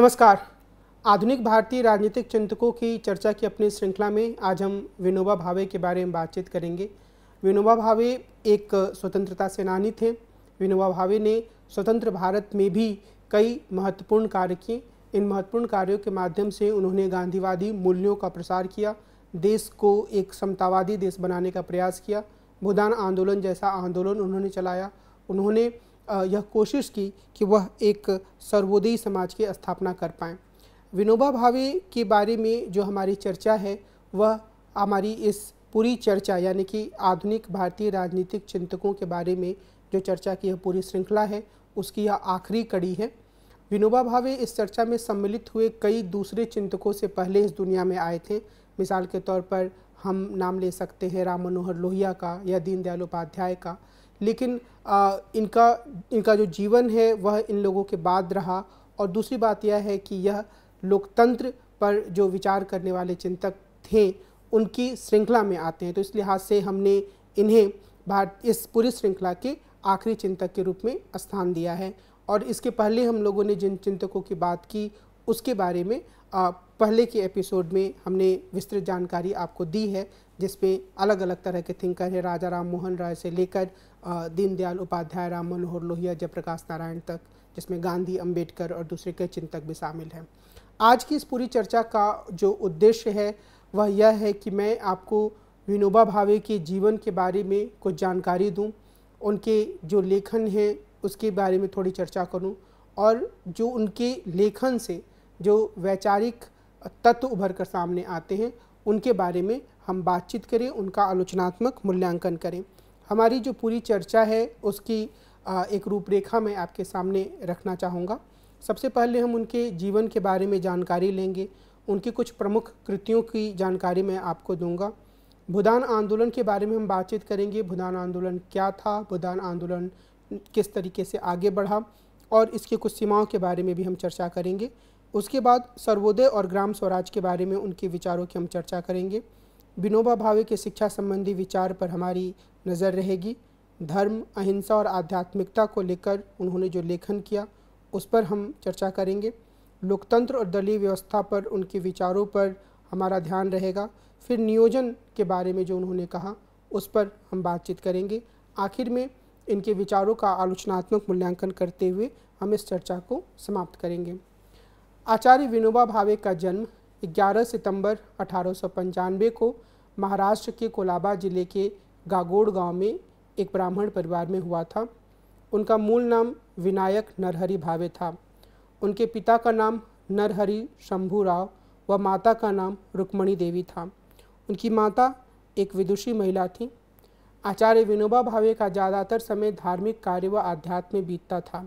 नमस्कार आधुनिक भारतीय राजनीतिक चिंतकों की चर्चा की अपनी श्रृंखला में आज हम विनोबा भावे के बारे में बातचीत करेंगे विनोबा भावे एक स्वतंत्रता सेनानी थे विनोबा भावे ने स्वतंत्र भारत में भी कई महत्वपूर्ण कार्य किए इन महत्वपूर्ण कार्यों के माध्यम से उन्होंने गांधीवादी मूल्यों का प्रसार किया देश को एक समतावादी देश बनाने का प्रयास किया भूदान आंदोलन जैसा आंदोलन उन्होंने चलाया उन्होंने यह कोशिश की कि वह एक सर्वोदयी समाज की स्थापना कर पाएँ विनोबा भावे के बारे में जो हमारी चर्चा है वह हमारी इस पूरी चर्चा यानी कि आधुनिक भारतीय राजनीतिक चिंतकों के बारे में जो चर्चा की यह पूरी श्रृंखला है उसकी यह आखिरी कड़ी है विनोबा भावे इस चर्चा में सम्मिलित हुए कई दूसरे चिंतकों से पहले इस दुनिया में आए थे मिसाल के तौर पर हम नाम ले सकते हैं राम मनोहर लोहिया का या दीनदयाल उपाध्याय का लेकिन आ, इनका इनका जो जीवन है वह इन लोगों के बाद रहा और दूसरी बात यह है कि यह लोकतंत्र पर जो विचार करने वाले चिंतक थे उनकी श्रृंखला में आते हैं तो इस लिहाज से हमने इन्हें भारत इस पूरी श्रृंखला के आखिरी चिंतक के रूप में स्थान दिया है और इसके पहले हम लोगों ने जिन चिंतकों की बात की उसके बारे में आ, पहले के एपिसोड में हमने विस्तृत जानकारी आपको दी है जिसमें अलग अलग तरह के थिंकर हैं राजा राम मोहन राय से लेकर दीनदयाल उपाध्याय राम मनोहर लोहिया जयप्रकाश नारायण तक जिसमें गांधी अंबेडकर और दूसरे कई चिंतक भी शामिल हैं आज की इस पूरी चर्चा का जो उद्देश्य है वह यह है कि मैं आपको विनोबा भावे के जीवन के बारे में कुछ जानकारी दूं, उनके जो लेखन हैं उसके बारे में थोड़ी चर्चा करूं और जो उनके लेखन से जो वैचारिक तत्व उभर कर सामने आते हैं उनके बारे में हम बातचीत करें उनका आलोचनात्मक मूल्यांकन करें हमारी जो पूरी चर्चा है उसकी एक रूपरेखा मैं आपके सामने रखना चाहूँगा सबसे पहले हम उनके जीवन के बारे में जानकारी लेंगे उनकी कुछ प्रमुख कृतियों की जानकारी मैं आपको दूंगा भुदान आंदोलन के बारे में हम बातचीत करेंगे भुदान आंदोलन क्या था भुदान आंदोलन किस तरीके से आगे बढ़ा और इसकी कुछ सीमाओं के बारे में भी हम चर्चा करेंगे उसके बाद सर्वोदय और ग्राम स्वराज के बारे में उनके विचारों की हम चर्चा करेंगे विनोबा भावे के शिक्षा संबंधी विचार पर हमारी नज़र रहेगी धर्म अहिंसा और आध्यात्मिकता को लेकर उन्होंने जो लेखन किया उस पर हम चर्चा करेंगे लोकतंत्र और दलीय व्यवस्था पर उनके विचारों पर हमारा ध्यान रहेगा फिर नियोजन के बारे में जो उन्होंने कहा उस पर हम बातचीत करेंगे आखिर में इनके विचारों का आलोचनात्मक मूल्यांकन करते हुए हम इस चर्चा को समाप्त करेंगे आचार्य विनोबा भावे का जन्म 11 सितंबर अठारह को महाराष्ट्र के कोलाबा जिले के गागोड़ गांव में एक ब्राह्मण परिवार में हुआ था उनका मूल नाम विनायक नरहरि भावे था उनके पिता का नाम नरहरि शंभू राव व माता का नाम रुक्मणी देवी था उनकी माता एक विदुषी महिला थी आचार्य विनोबा भावे का ज़्यादातर समय धार्मिक कार्य व आध्यात्म में बीतता था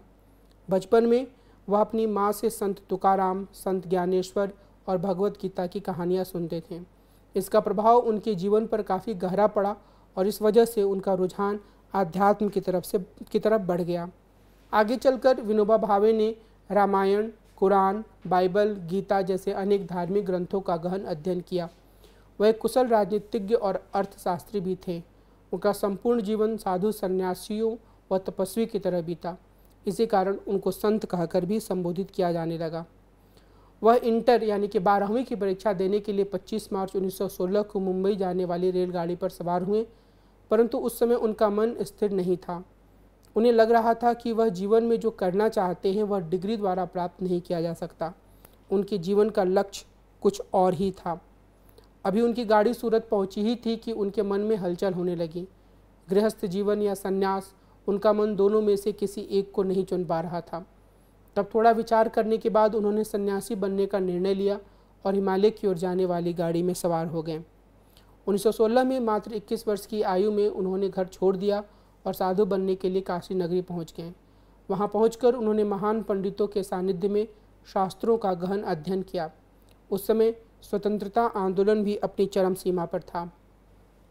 बचपन में वह अपनी माँ से संत तुकाराम संत ज्ञानेश्वर और भगवत गीता की कहानियाँ सुनते थे इसका प्रभाव उनके जीवन पर काफ़ी गहरा पड़ा और इस वजह से उनका रुझान आध्यात्म की तरफ से की तरफ बढ़ गया आगे चलकर विनोबा भावे ने रामायण कुरान बाइबल गीता जैसे अनेक धार्मिक ग्रंथों का गहन अध्ययन किया वह कुशल राजनीतिज्ञ और अर्थशास्त्री भी थे उनका संपूर्ण जीवन साधु संन्यासियों व तपस्वी की तरह बीता इसी कारण उनको संत कहकर भी संबोधित किया जाने लगा वह इंटर यानी कि बारहवीं की परीक्षा देने के लिए 25 मार्च 1916 को मुंबई जाने वाली रेलगाड़ी पर सवार हुए परंतु उस समय उनका मन स्थिर नहीं था उन्हें लग रहा था कि वह जीवन में जो करना चाहते हैं वह डिग्री द्वारा प्राप्त नहीं किया जा सकता उनके जीवन का लक्ष्य कुछ और ही था अभी उनकी गाड़ी सूरत पहुंची ही थी कि उनके मन में हलचल होने लगी गृहस्थ जीवन या संन्यास उनका मन दोनों में से किसी एक को नहीं चुन पा रहा था तब थोड़ा विचार करने के बाद उन्होंने सन्यासी बनने का निर्णय लिया और हिमालय की ओर जाने वाली गाड़ी में सवार हो गए 1916 में मात्र 21 वर्ष की आयु में उन्होंने घर छोड़ दिया और साधु बनने के लिए काशी नगरी पहुंच गए वहां पहुंचकर उन्होंने महान पंडितों के सानिध्य में शास्त्रों का गहन अध्ययन किया उस समय स्वतंत्रता आंदोलन भी अपनी चरम सीमा पर था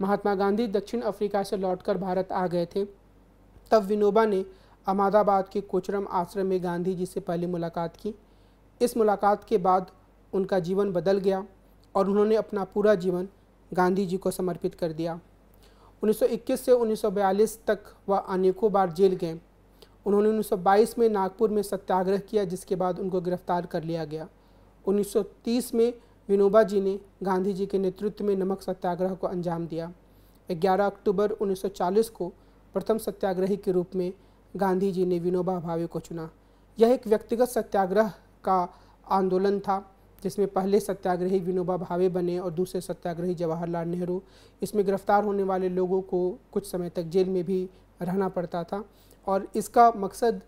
महात्मा गांधी दक्षिण अफ्रीका से लौटकर भारत आ गए थे तब विनोबा ने अहमदाबाद के कोचरम आश्रम में गांधी जी से पहली मुलाकात की इस मुलाकात के बाद उनका जीवन बदल गया और उन्होंने अपना पूरा जीवन गांधी जी को समर्पित कर दिया 1921 से 1942 तक वह अनेकों बार जेल गए उन्होंने 1922 में नागपुर में सत्याग्रह किया जिसके बाद उनको गिरफ्तार कर लिया गया 1930 में विनोबा जी ने गांधी जी के नेतृत्व में नमक सत्याग्रह को अंजाम दिया 11 अक्टूबर 1940 को प्रथम सत्याग्रही के रूप में गांधी जी ने विनोबा भावे को चुना यह एक व्यक्तिगत सत्याग्रह का आंदोलन था जिसमें पहले सत्याग्रही विनोबा भावे बने और दूसरे सत्याग्रही जवाहरलाल नेहरू इसमें गिरफ्तार होने वाले लोगों को कुछ समय तक जेल में भी रहना पड़ता था और इसका मकसद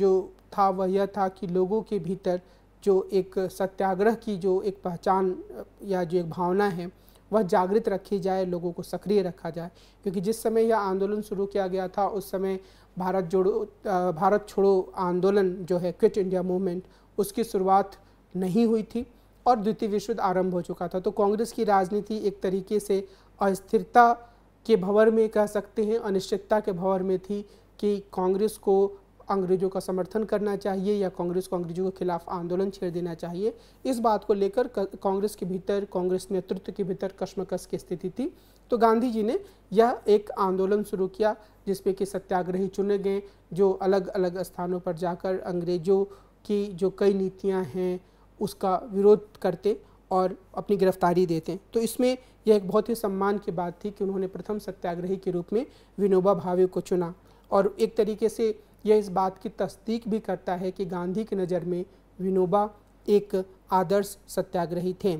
जो था वह यह था कि लोगों के भीतर जो एक सत्याग्रह की जो एक पहचान या जो एक भावना है वह जागृत रखी जाए लोगों को सक्रिय रखा जाए क्योंकि जिस समय यह आंदोलन शुरू किया गया था उस समय भारत जोड़ो भारत छोड़ो आंदोलन जो है क्विट इंडिया मूवमेंट उसकी शुरुआत नहीं हुई थी और द्वितीय विश्व युद्ध आरंभ हो चुका था तो कांग्रेस की राजनीति एक तरीके से अस्थिरता के भंवर में कह सकते हैं अनिश्चितता के भंवर में थी कि कांग्रेस को अंग्रेजों का समर्थन करना चाहिए या कांग्रेस को अंग्रेजों के खिलाफ आंदोलन छेड़ देना चाहिए इस बात को लेकर कांग्रेस के भीतर कांग्रेस नेतृत्व के भीतर कश्मकश की स्थिति थी तो गांधी जी ने यह एक आंदोलन शुरू किया जिसमें कि सत्याग्रही चुने गए जो अलग अलग स्थानों पर जाकर अंग्रेजों की जो कई नीतियाँ हैं उसका विरोध करते और अपनी गिरफ्तारी देते तो इसमें यह एक बहुत ही सम्मान की बात थी कि उन्होंने प्रथम सत्याग्रही के रूप में विनोबा भावे को चुना और एक तरीके से यह इस बात की तस्दीक भी करता है कि गांधी की नज़र में विनोबा एक आदर्श सत्याग्रही थे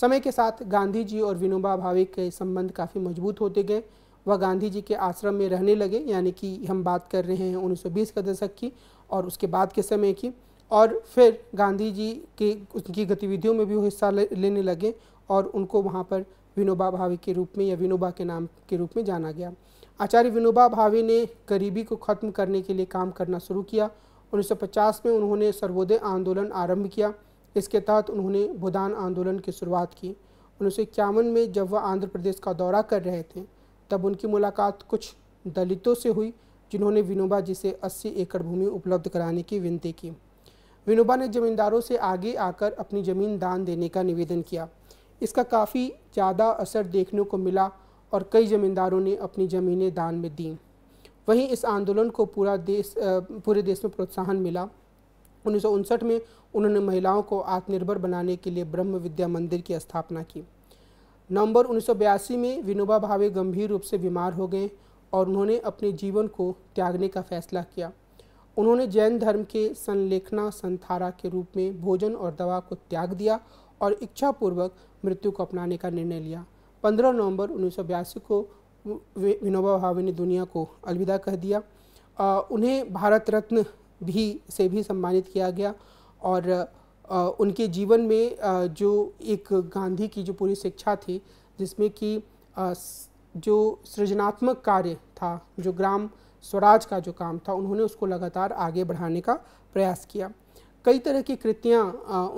समय के साथ गांधी जी और विनोबा भावे के संबंध काफ़ी मजबूत होते गए वह गांधी जी के आश्रम में रहने लगे यानी कि हम बात कर रहे हैं 1920 के दशक की और उसके बाद के समय की और फिर गांधी जी के उनकी गतिविधियों में भी वो हिस्सा ले, लेने लगे और उनको वहाँ पर विनोबा भावे के रूप में या विनोबा के नाम के रूप में जाना गया आचार्य विनोबा भावे ने गरीबी को ख़त्म करने के लिए काम करना शुरू किया 1950 में उन्होंने सर्वोदय आंदोलन आरंभ किया इसके तहत उन्होंने भूदान आंदोलन की शुरुआत की उन्नीस में जब वह आंध्र प्रदेश का दौरा कर रहे थे तब उनकी मुलाकात कुछ दलितों से हुई जिन्होंने विनोबा जी से 80 एकड़ भूमि उपलब्ध कराने की विनती की विनोबा ने जमींदारों से आगे आकर अपनी ज़मीन दान देने का निवेदन किया इसका काफ़ी ज़्यादा असर देखने को मिला और कई ज़मींदारों ने अपनी ज़मीनें दान में दीं वहीं इस आंदोलन को पूरा देश पूरे देश में प्रोत्साहन मिला उन्नीस में उन्होंने महिलाओं को आत्मनिर्भर बनाने के लिए ब्रह्म विद्या मंदिर की स्थापना की नवंबर उन्नीस में विनोबा भावे गंभीर रूप से बीमार हो गए और उन्होंने अपने जीवन को त्यागने का फैसला किया उन्होंने जैन धर्म के संलेखना संथारा के रूप में भोजन और दवा को त्याग दिया और इच्छापूर्वक मृत्यु को अपनाने का निर्णय लिया 15 नवंबर उन्नीस को विनोबा भावे ने दुनिया को अलविदा कह दिया आ, उन्हें भारत रत्न भी से भी सम्मानित किया गया और आ, उनके जीवन में आ, जो एक गांधी की जो पूरी शिक्षा थी जिसमें कि जो सृजनात्मक कार्य था जो ग्राम स्वराज का जो काम था उन्होंने उसको लगातार आगे बढ़ाने का प्रयास किया कई तरह की कृतियाँ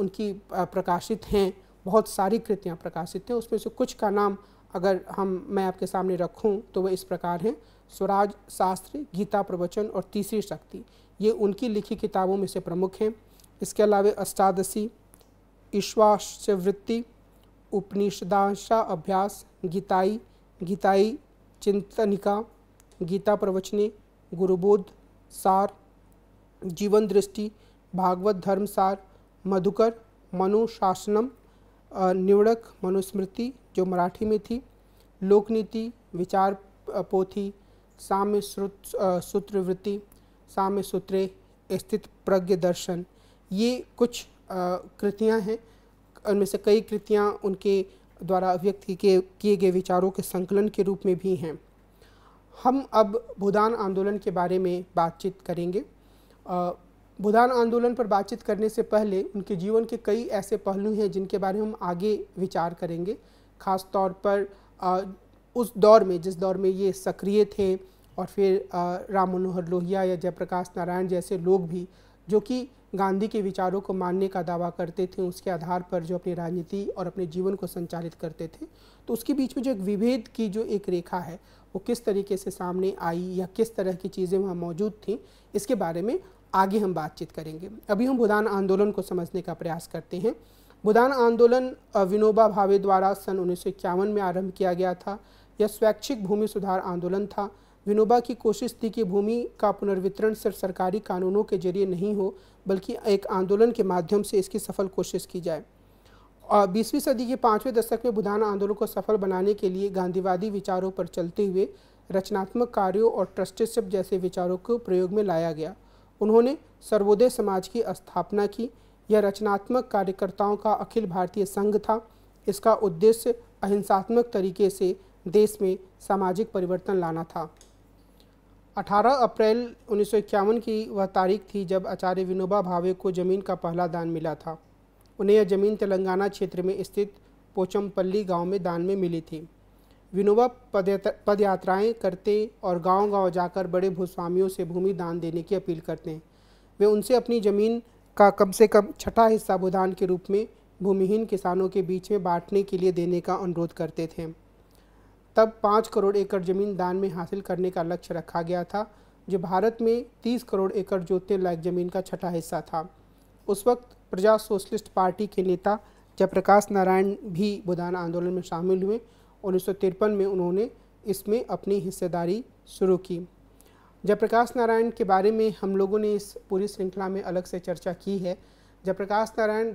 उनकी प्रकाशित हैं बहुत सारी कृतियाँ प्रकाशित हैं उसमें से कुछ का नाम अगर हम मैं आपके सामने रखूँ तो वह इस प्रकार हैं स्वराज शास्त्र गीता प्रवचन और तीसरी शक्ति ये उनकी लिखी किताबों में से प्रमुख हैं इसके अलावा अष्टादशी ईश्वास्यवृत्ति उपनिषदाशा अभ्यास गीताई गीताई चिंतनिका गीता प्रवचने गुरुबोध सार जीवन दृष्टि भागवत धर्म सार मधुकर मनुशासनम निवड़क मनुस्मृति जो मराठी में थी लोकनीति विचार पोथी साम्य सूत्रवृत्ति साम्य सूत्रे स्थित प्रज्ञ दर्शन ये कुछ कृतियां हैं उनमें से कई कृतियां उनके द्वारा व्यक्त किए किए गए विचारों के संकलन के रूप में भी हैं हम अब भूदान आंदोलन के बारे में बातचीत करेंगे भूदान आंदोलन पर बातचीत करने से पहले उनके जीवन के कई ऐसे पहलू हैं जिनके बारे में हम आगे विचार करेंगे ख़ास तौर पर आ, उस दौर में जिस दौर में ये सक्रिय थे और फिर राम मनोहर लोहिया या जयप्रकाश नारायण जैसे लोग भी जो कि गांधी के विचारों को मानने का दावा करते थे उसके आधार पर जो अपनी राजनीति और अपने जीवन को संचालित करते थे तो उसके बीच में जो एक विभेद की जो एक रेखा है वो किस तरीके से सामने आई या किस तरह की चीज़ें वहाँ मौजूद थी इसके बारे में आगे हम बातचीत करेंगे अभी हम भुदान आंदोलन को समझने का प्रयास करते हैं भुदान आंदोलन विनोबा भावे द्वारा सन उन्नीस में आरंभ किया गया था यह स्वैच्छिक भूमि सुधार आंदोलन था विनोबा की कोशिश थी कि भूमि का पुनर्वितरण सिर्फ सरकारी कानूनों के जरिए नहीं हो बल्कि एक आंदोलन के माध्यम से इसकी सफल कोशिश की जाए और बीसवीं सदी के पाँचवें दशक में बुधाना आंदोलन को सफल बनाने के लिए गांधीवादी विचारों पर चलते हुए रचनात्मक कार्यों और ट्रस्टीशिप जैसे विचारों को प्रयोग में लाया गया उन्होंने सर्वोदय समाज की स्थापना की यह रचनात्मक कार्यकर्ताओं का अखिल भारतीय संघ था इसका उद्देश्य अहिंसात्मक तरीके से देश में सामाजिक परिवर्तन लाना था 18 अप्रैल उन्नीस की वह तारीख थी जब आचार्य विनोबा भावे को जमीन का पहला दान मिला था उन्हें यह ज़मीन तेलंगाना क्षेत्र में स्थित पोचमपल्ली गांव में दान में मिली थी विनोबा पदयात्राएं करते और गांव-गांव जाकर बड़े भूस्वामियों से भूमि दान देने की अपील करते हैं वे उनसे अपनी ज़मीन का कम से कम छठा हिस्सा भूदान के रूप में भूमिहीन किसानों के बीच में बांटने के लिए देने का अनुरोध करते थे तब पाँच करोड़ एकड़ ज़मीन दान में हासिल करने का लक्ष्य रखा गया था जो भारत में तीस करोड़ एकड़ जोतने लायक ज़मीन का छठा हिस्सा था उस वक्त प्रजा सोशलिस्ट पार्टी के नेता जयप्रकाश नारायण भी बुदान आंदोलन में शामिल हुए उन्नीस में उन्होंने इसमें अपनी हिस्सेदारी शुरू की जयप्रकाश नारायण के बारे में हम लोगों ने इस पूरी श्रृंखला में अलग से चर्चा की है जयप्रकाश नारायण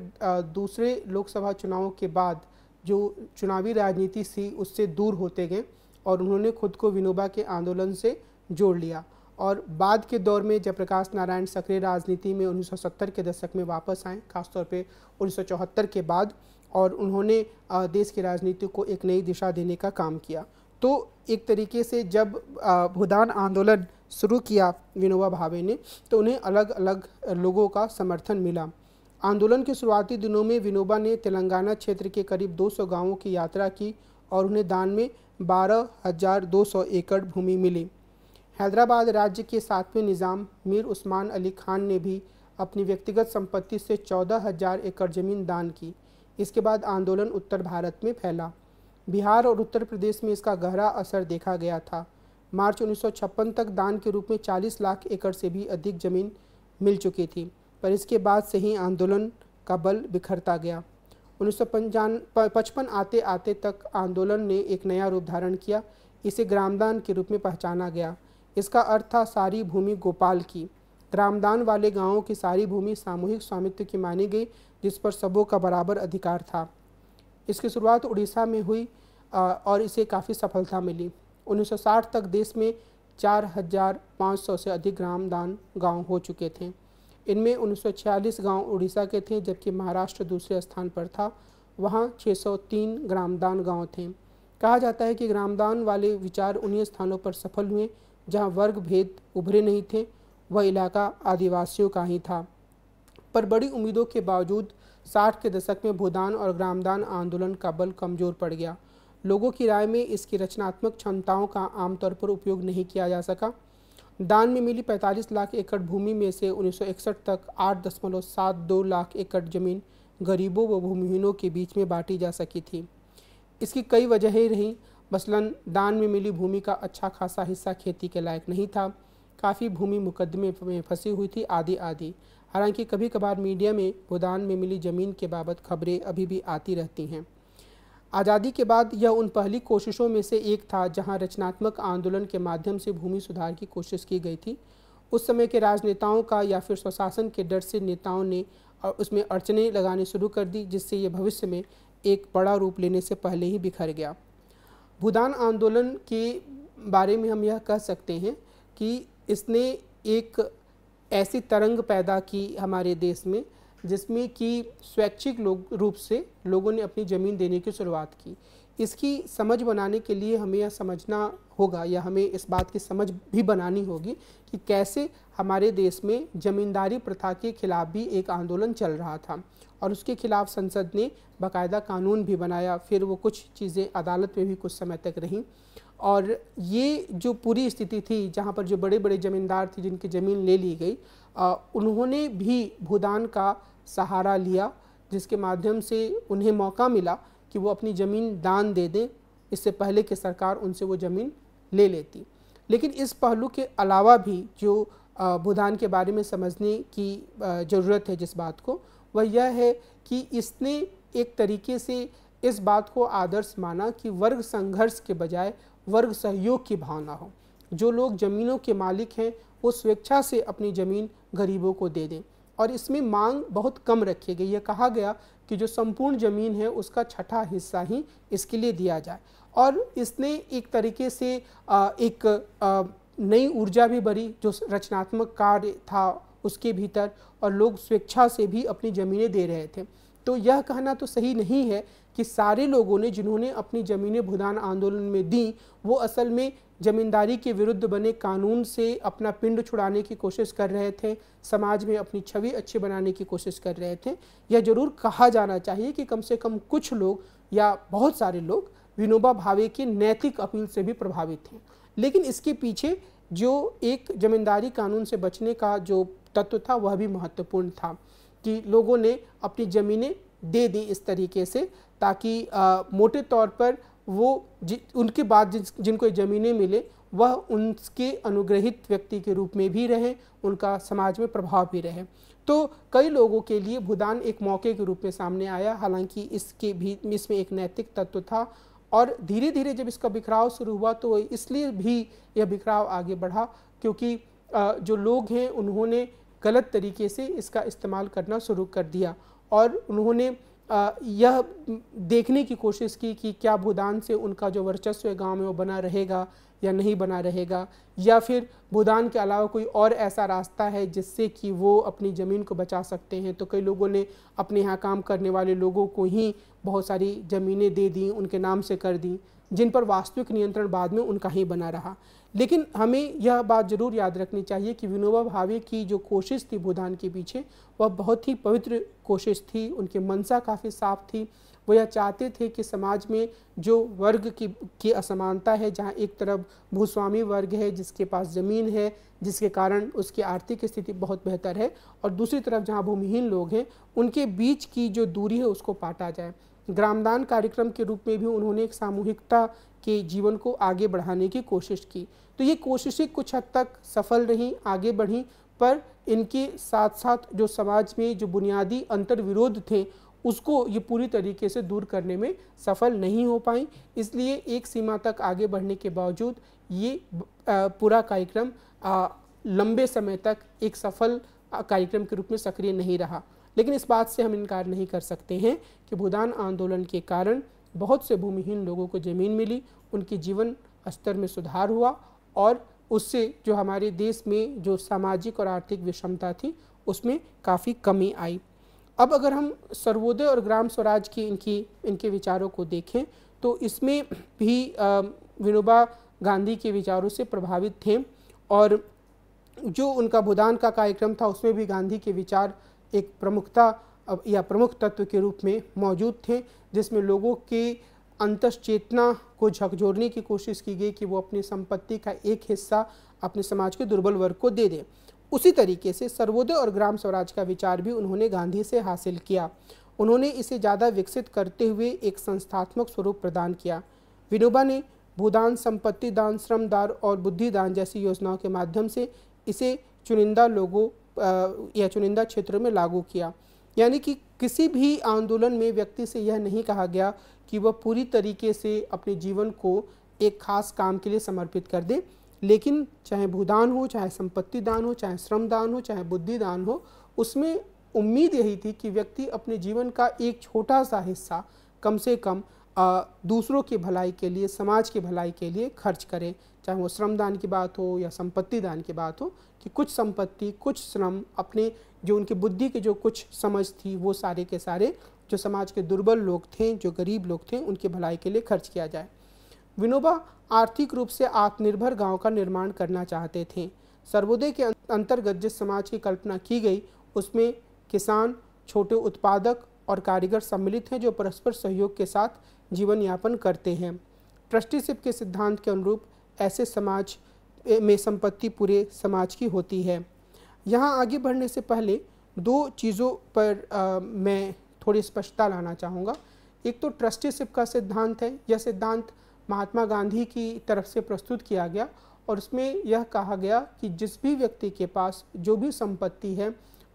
दूसरे लोकसभा चुनावों के बाद जो चुनावी राजनीति थी उससे दूर होते गए और उन्होंने खुद को विनोबा के आंदोलन से जोड़ लिया और बाद के दौर में जयप्रकाश नारायण सक्रिय राजनीति में 1970 के दशक में वापस आए खासतौर पे 1974 के बाद और उन्होंने देश की राजनीति को एक नई दिशा देने का काम किया तो एक तरीके से जब भूदान आंदोलन शुरू किया विनोबा भावे ने तो उन्हें अलग अलग लोगों का समर्थन मिला आंदोलन के शुरुआती दिनों में विनोबा ने तेलंगाना क्षेत्र के करीब 200 गांवों की यात्रा की और उन्हें दान में बारह हजार दो सौ एकड़ भूमि मिली हैदराबाद राज्य के सातवें निज़ाम मीर उस्मान अली खान ने भी अपनी व्यक्तिगत संपत्ति से चौदह हजार एकड़ ज़मीन दान की इसके बाद आंदोलन उत्तर भारत में फैला बिहार और उत्तर प्रदेश में इसका गहरा असर देखा गया था मार्च 1956 तक दान के रूप में 40 लाख एकड़ से भी अधिक जमीन मिल चुकी थी पर इसके बाद से ही आंदोलन का बल बिखरता गया उन्नीस पचपन आते आते तक आंदोलन ने एक नया रूप धारण किया इसे ग्रामदान के रूप में पहचाना गया इसका अर्थ था सारी भूमि गोपाल की रामदान वाले गांवों की सारी भूमि सामूहिक स्वामित्व की मानी गई जिस पर सबों का बराबर अधिकार था इसकी शुरुआत उड़ीसा में हुई और इसे काफ़ी सफलता मिली 1960 तक देश में 4,500 से अधिक रामदान गांव हो चुके थे इनमें 1946 गांव उड़ीसा के थे जबकि महाराष्ट्र दूसरे स्थान पर था वहाँ 603 ग्रामदान गांव थे कहा जाता है कि ग्रामदान वाले विचार उन्हीं स्थानों पर सफल हुए जहाँ वर्ग भेद उभरे नहीं थे वह इलाका आदिवासियों का ही था पर बड़ी उम्मीदों के बावजूद साठ के दशक में भूदान और ग्रामदान आंदोलन का बल कमजोर पड़ गया लोगों की राय में इसकी रचनात्मक क्षमताओं का आमतौर पर उपयोग नहीं किया जा सका दान में मिली 45 लाख एकड़ भूमि में से 1961 तक 8.72 लाख एकड़ जमीन गरीबों व भूमिहीनों के बीच में बांटी जा सकी थी इसकी कई वजहें रहीं मसलन दान में मिली भूमि का अच्छा खासा हिस्सा खेती के लायक नहीं था काफ़ी भूमि मुकदमे में फंसी हुई थी आदि आदि हालांकि कभी कभार मीडिया में भूदान में मिली ज़मीन के बाबत खबरें अभी भी आती रहती हैं आज़ादी के बाद यह उन पहली कोशिशों में से एक था जहां रचनात्मक आंदोलन के माध्यम से भूमि सुधार की कोशिश की गई थी उस समय के राजनेताओं का या फिर स्वशासन के डर से नेताओं ने उसमें अड़चने लगाने शुरू कर दी जिससे ये भविष्य में एक बड़ा रूप लेने से पहले ही बिखर गया भूदान आंदोलन के बारे में हम यह कह सकते हैं कि इसने एक ऐसी तरंग पैदा की हमारे देश में जिसमें कि स्वैच्छिक लोग रूप से लोगों ने अपनी ज़मीन देने की शुरुआत की इसकी समझ बनाने के लिए हमें यह समझना होगा या हमें इस बात की समझ भी बनानी होगी कि कैसे हमारे देश में ज़मींदारी प्रथा के खिलाफ भी एक आंदोलन चल रहा था और उसके खिलाफ संसद ने बाकायदा कानून भी बनाया फिर वो कुछ चीज़ें अदालत में भी कुछ समय तक रहीं और ये जो पूरी स्थिति थी जहाँ पर जो बड़े बड़े ज़मींदार थे जिनकी ज़मीन ले ली गई आ, उन्होंने भी भूदान का सहारा लिया जिसके माध्यम से उन्हें मौका मिला कि वो अपनी ज़मीन दान दे दें इससे पहले कि सरकार उनसे वो ज़मीन ले लेती लेकिन इस पहलू के अलावा भी जो भूदान के बारे में समझने की ज़रूरत है जिस बात को वह यह है कि इसने एक तरीके से इस बात को आदर्श माना कि वर्ग संघर्ष के बजाय वर्ग सहयोग की भावना हो जो लोग ज़मीनों के मालिक हैं वो स्वेच्छा से अपनी ज़मीन गरीबों को दे दें और इसमें मांग बहुत कम रखी गई यह कहा गया कि जो संपूर्ण ज़मीन है उसका छठा हिस्सा ही इसके लिए दिया जाए और इसने एक तरीके से एक नई ऊर्जा भी भरी जो रचनात्मक कार्य था उसके भीतर और लोग स्वेच्छा से भी अपनी ज़मीनें दे रहे थे तो यह कहना तो सही नहीं है कि सारे लोगों ने जिन्होंने अपनी ज़मीनें भुदान आंदोलन में दी वो असल में ज़मींदारी के विरुद्ध बने कानून से अपना पिंड छुड़ाने की कोशिश कर रहे थे समाज में अपनी छवि अच्छी बनाने की कोशिश कर रहे थे यह जरूर कहा जाना चाहिए कि कम से कम कुछ लोग या बहुत सारे लोग विनोबा भावे के नैतिक अपील से भी प्रभावित थे लेकिन इसके पीछे जो एक ज़मींदारी कानून से बचने का जो तत्व था वह भी महत्वपूर्ण था कि लोगों ने अपनी ज़मीनें दे दी इस तरीके से ताकि आ, मोटे तौर पर वो जि, उनके बाद जिन, जिनको ज़मीनें मिले वह उनके अनुग्रहित व्यक्ति के रूप में भी रहें उनका समाज में प्रभाव भी रहे तो कई लोगों के लिए भूदान एक मौके के रूप में सामने आया हालांकि इसके भी इसमें एक नैतिक तत्व था और धीरे धीरे जब इसका बिखराव शुरू हुआ तो इसलिए भी यह बिखराव आगे बढ़ा क्योंकि जो लोग हैं उन्होंने गलत तरीके से इसका इस्तेमाल करना शुरू कर दिया और उन्होंने यह देखने की कोशिश की कि क्या भूदान से उनका जो वर्चस्व है गाँव में वो बना रहेगा या नहीं बना रहेगा या फिर भूदान के अलावा कोई और ऐसा रास्ता है जिससे कि वो अपनी ज़मीन को बचा सकते हैं तो कई लोगों ने अपने यहाँ काम करने वाले लोगों को ही बहुत सारी ज़मीनें दे दी उनके नाम से कर दी जिन पर वास्तविक नियंत्रण बाद में उनका ही बना रहा लेकिन हमें यह बात जरूर याद रखनी चाहिए कि विनोबा भावे की जो कोशिश थी भूदान के पीछे वह बहुत ही पवित्र कोशिश थी उनकी मनसा काफ़ी साफ थी वो यह चाहते थे कि समाज में जो वर्ग की की असमानता है जहाँ एक तरफ भूस्वामी वर्ग है जिसके पास ज़मीन है जिसके कारण उसकी आर्थिक स्थिति बहुत बेहतर है और दूसरी तरफ जहाँ भूमिहीन लोग हैं उनके बीच की जो दूरी है उसको पाटा जाए ग्रामदान कार्यक्रम के रूप में भी उन्होंने एक सामूहिकता के जीवन को आगे बढ़ाने की कोशिश की तो ये कोशिशें कुछ हद तक सफल रहीं आगे बढ़ीं पर इनके साथ साथ जो समाज में जो बुनियादी अंतर्विरोध थे उसको ये पूरी तरीके से दूर करने में सफल नहीं हो पाई इसलिए एक सीमा तक आगे बढ़ने के बावजूद ये पूरा कार्यक्रम लंबे समय तक एक सफल कार्यक्रम के रूप में सक्रिय नहीं रहा लेकिन इस बात से हम इनकार नहीं कर सकते हैं कि भूदान आंदोलन के कारण बहुत से भूमिहीन लोगों को ज़मीन मिली उनके जीवन स्तर में सुधार हुआ और उससे जो हमारे देश में जो सामाजिक और आर्थिक विषमता थी उसमें काफ़ी कमी आई अब अगर हम सर्वोदय और ग्राम स्वराज की इनकी इनके विचारों को देखें तो इसमें भी विनोबा गांधी के विचारों से प्रभावित थे और जो उनका भुदान का कार्यक्रम था उसमें भी गांधी के विचार एक प्रमुखता या प्रमुख तत्व के रूप में मौजूद थे जिसमें लोगों के चेतना को झकझोरने की कोशिश की गई कि वो अपनी संपत्ति का एक हिस्सा अपने समाज के दुर्बल वर्ग को दे दें उसी तरीके से सर्वोदय और ग्राम स्वराज का विचार भी उन्होंने गांधी से हासिल किया उन्होंने इसे ज़्यादा विकसित करते हुए एक संस्थात्मक स्वरूप प्रदान किया विनोबा ने भूदान संपत्ति दान श्रमदार और बुद्धिदान जैसी योजनाओं के माध्यम से इसे चुनिंदा लोगों या चुनिंदा क्षेत्रों में लागू किया यानी कि किसी भी आंदोलन में व्यक्ति से यह नहीं कहा गया कि वह पूरी तरीके से अपने जीवन को एक खास काम के लिए समर्पित कर दे लेकिन चाहे भूदान हो चाहे संपत्ति दान हो चाहे श्रम दान हो चाहे बुद्धि दान हो उसमें उम्मीद यही थी कि व्यक्ति अपने जीवन का एक छोटा सा हिस्सा कम से कम आ, दूसरों की भलाई के लिए समाज की भलाई के लिए खर्च करे चाहे वो श्रम दान की बात हो या संपत्ति दान की बात हो कि कुछ संपत्ति कुछ श्रम अपने जो उनकी बुद्धि के जो कुछ समझ थी वो सारे के सारे जो समाज के दुर्बल लोग थे जो गरीब लोग थे उनकी भलाई के लिए खर्च किया जाए विनोबा आर्थिक रूप से आत्मनिर्भर गांव का निर्माण करना चाहते थे सर्वोदय के अं-, अंतर्गत जिस समाज की कल्पना की गई उसमें किसान छोटे उत्पादक और कारीगर सम्मिलित हैं जो परस्पर सहयोग के साथ जीवन यापन करते हैं ट्रस्टीशिप के सिद्धांत के अनुरूप ऐसे समाज में संपत्ति पूरे समाज की होती है यहाँ आगे बढ़ने से पहले दो चीज़ों पर आ, मैं थोड़ी स्पष्टता लाना चाहूँगा एक तो ट्रस्टीशिप का सिद्धांत है यह सिद्धांत महात्मा गांधी की तरफ से प्रस्तुत किया गया और उसमें यह कहा गया कि जिस भी व्यक्ति के पास जो भी संपत्ति है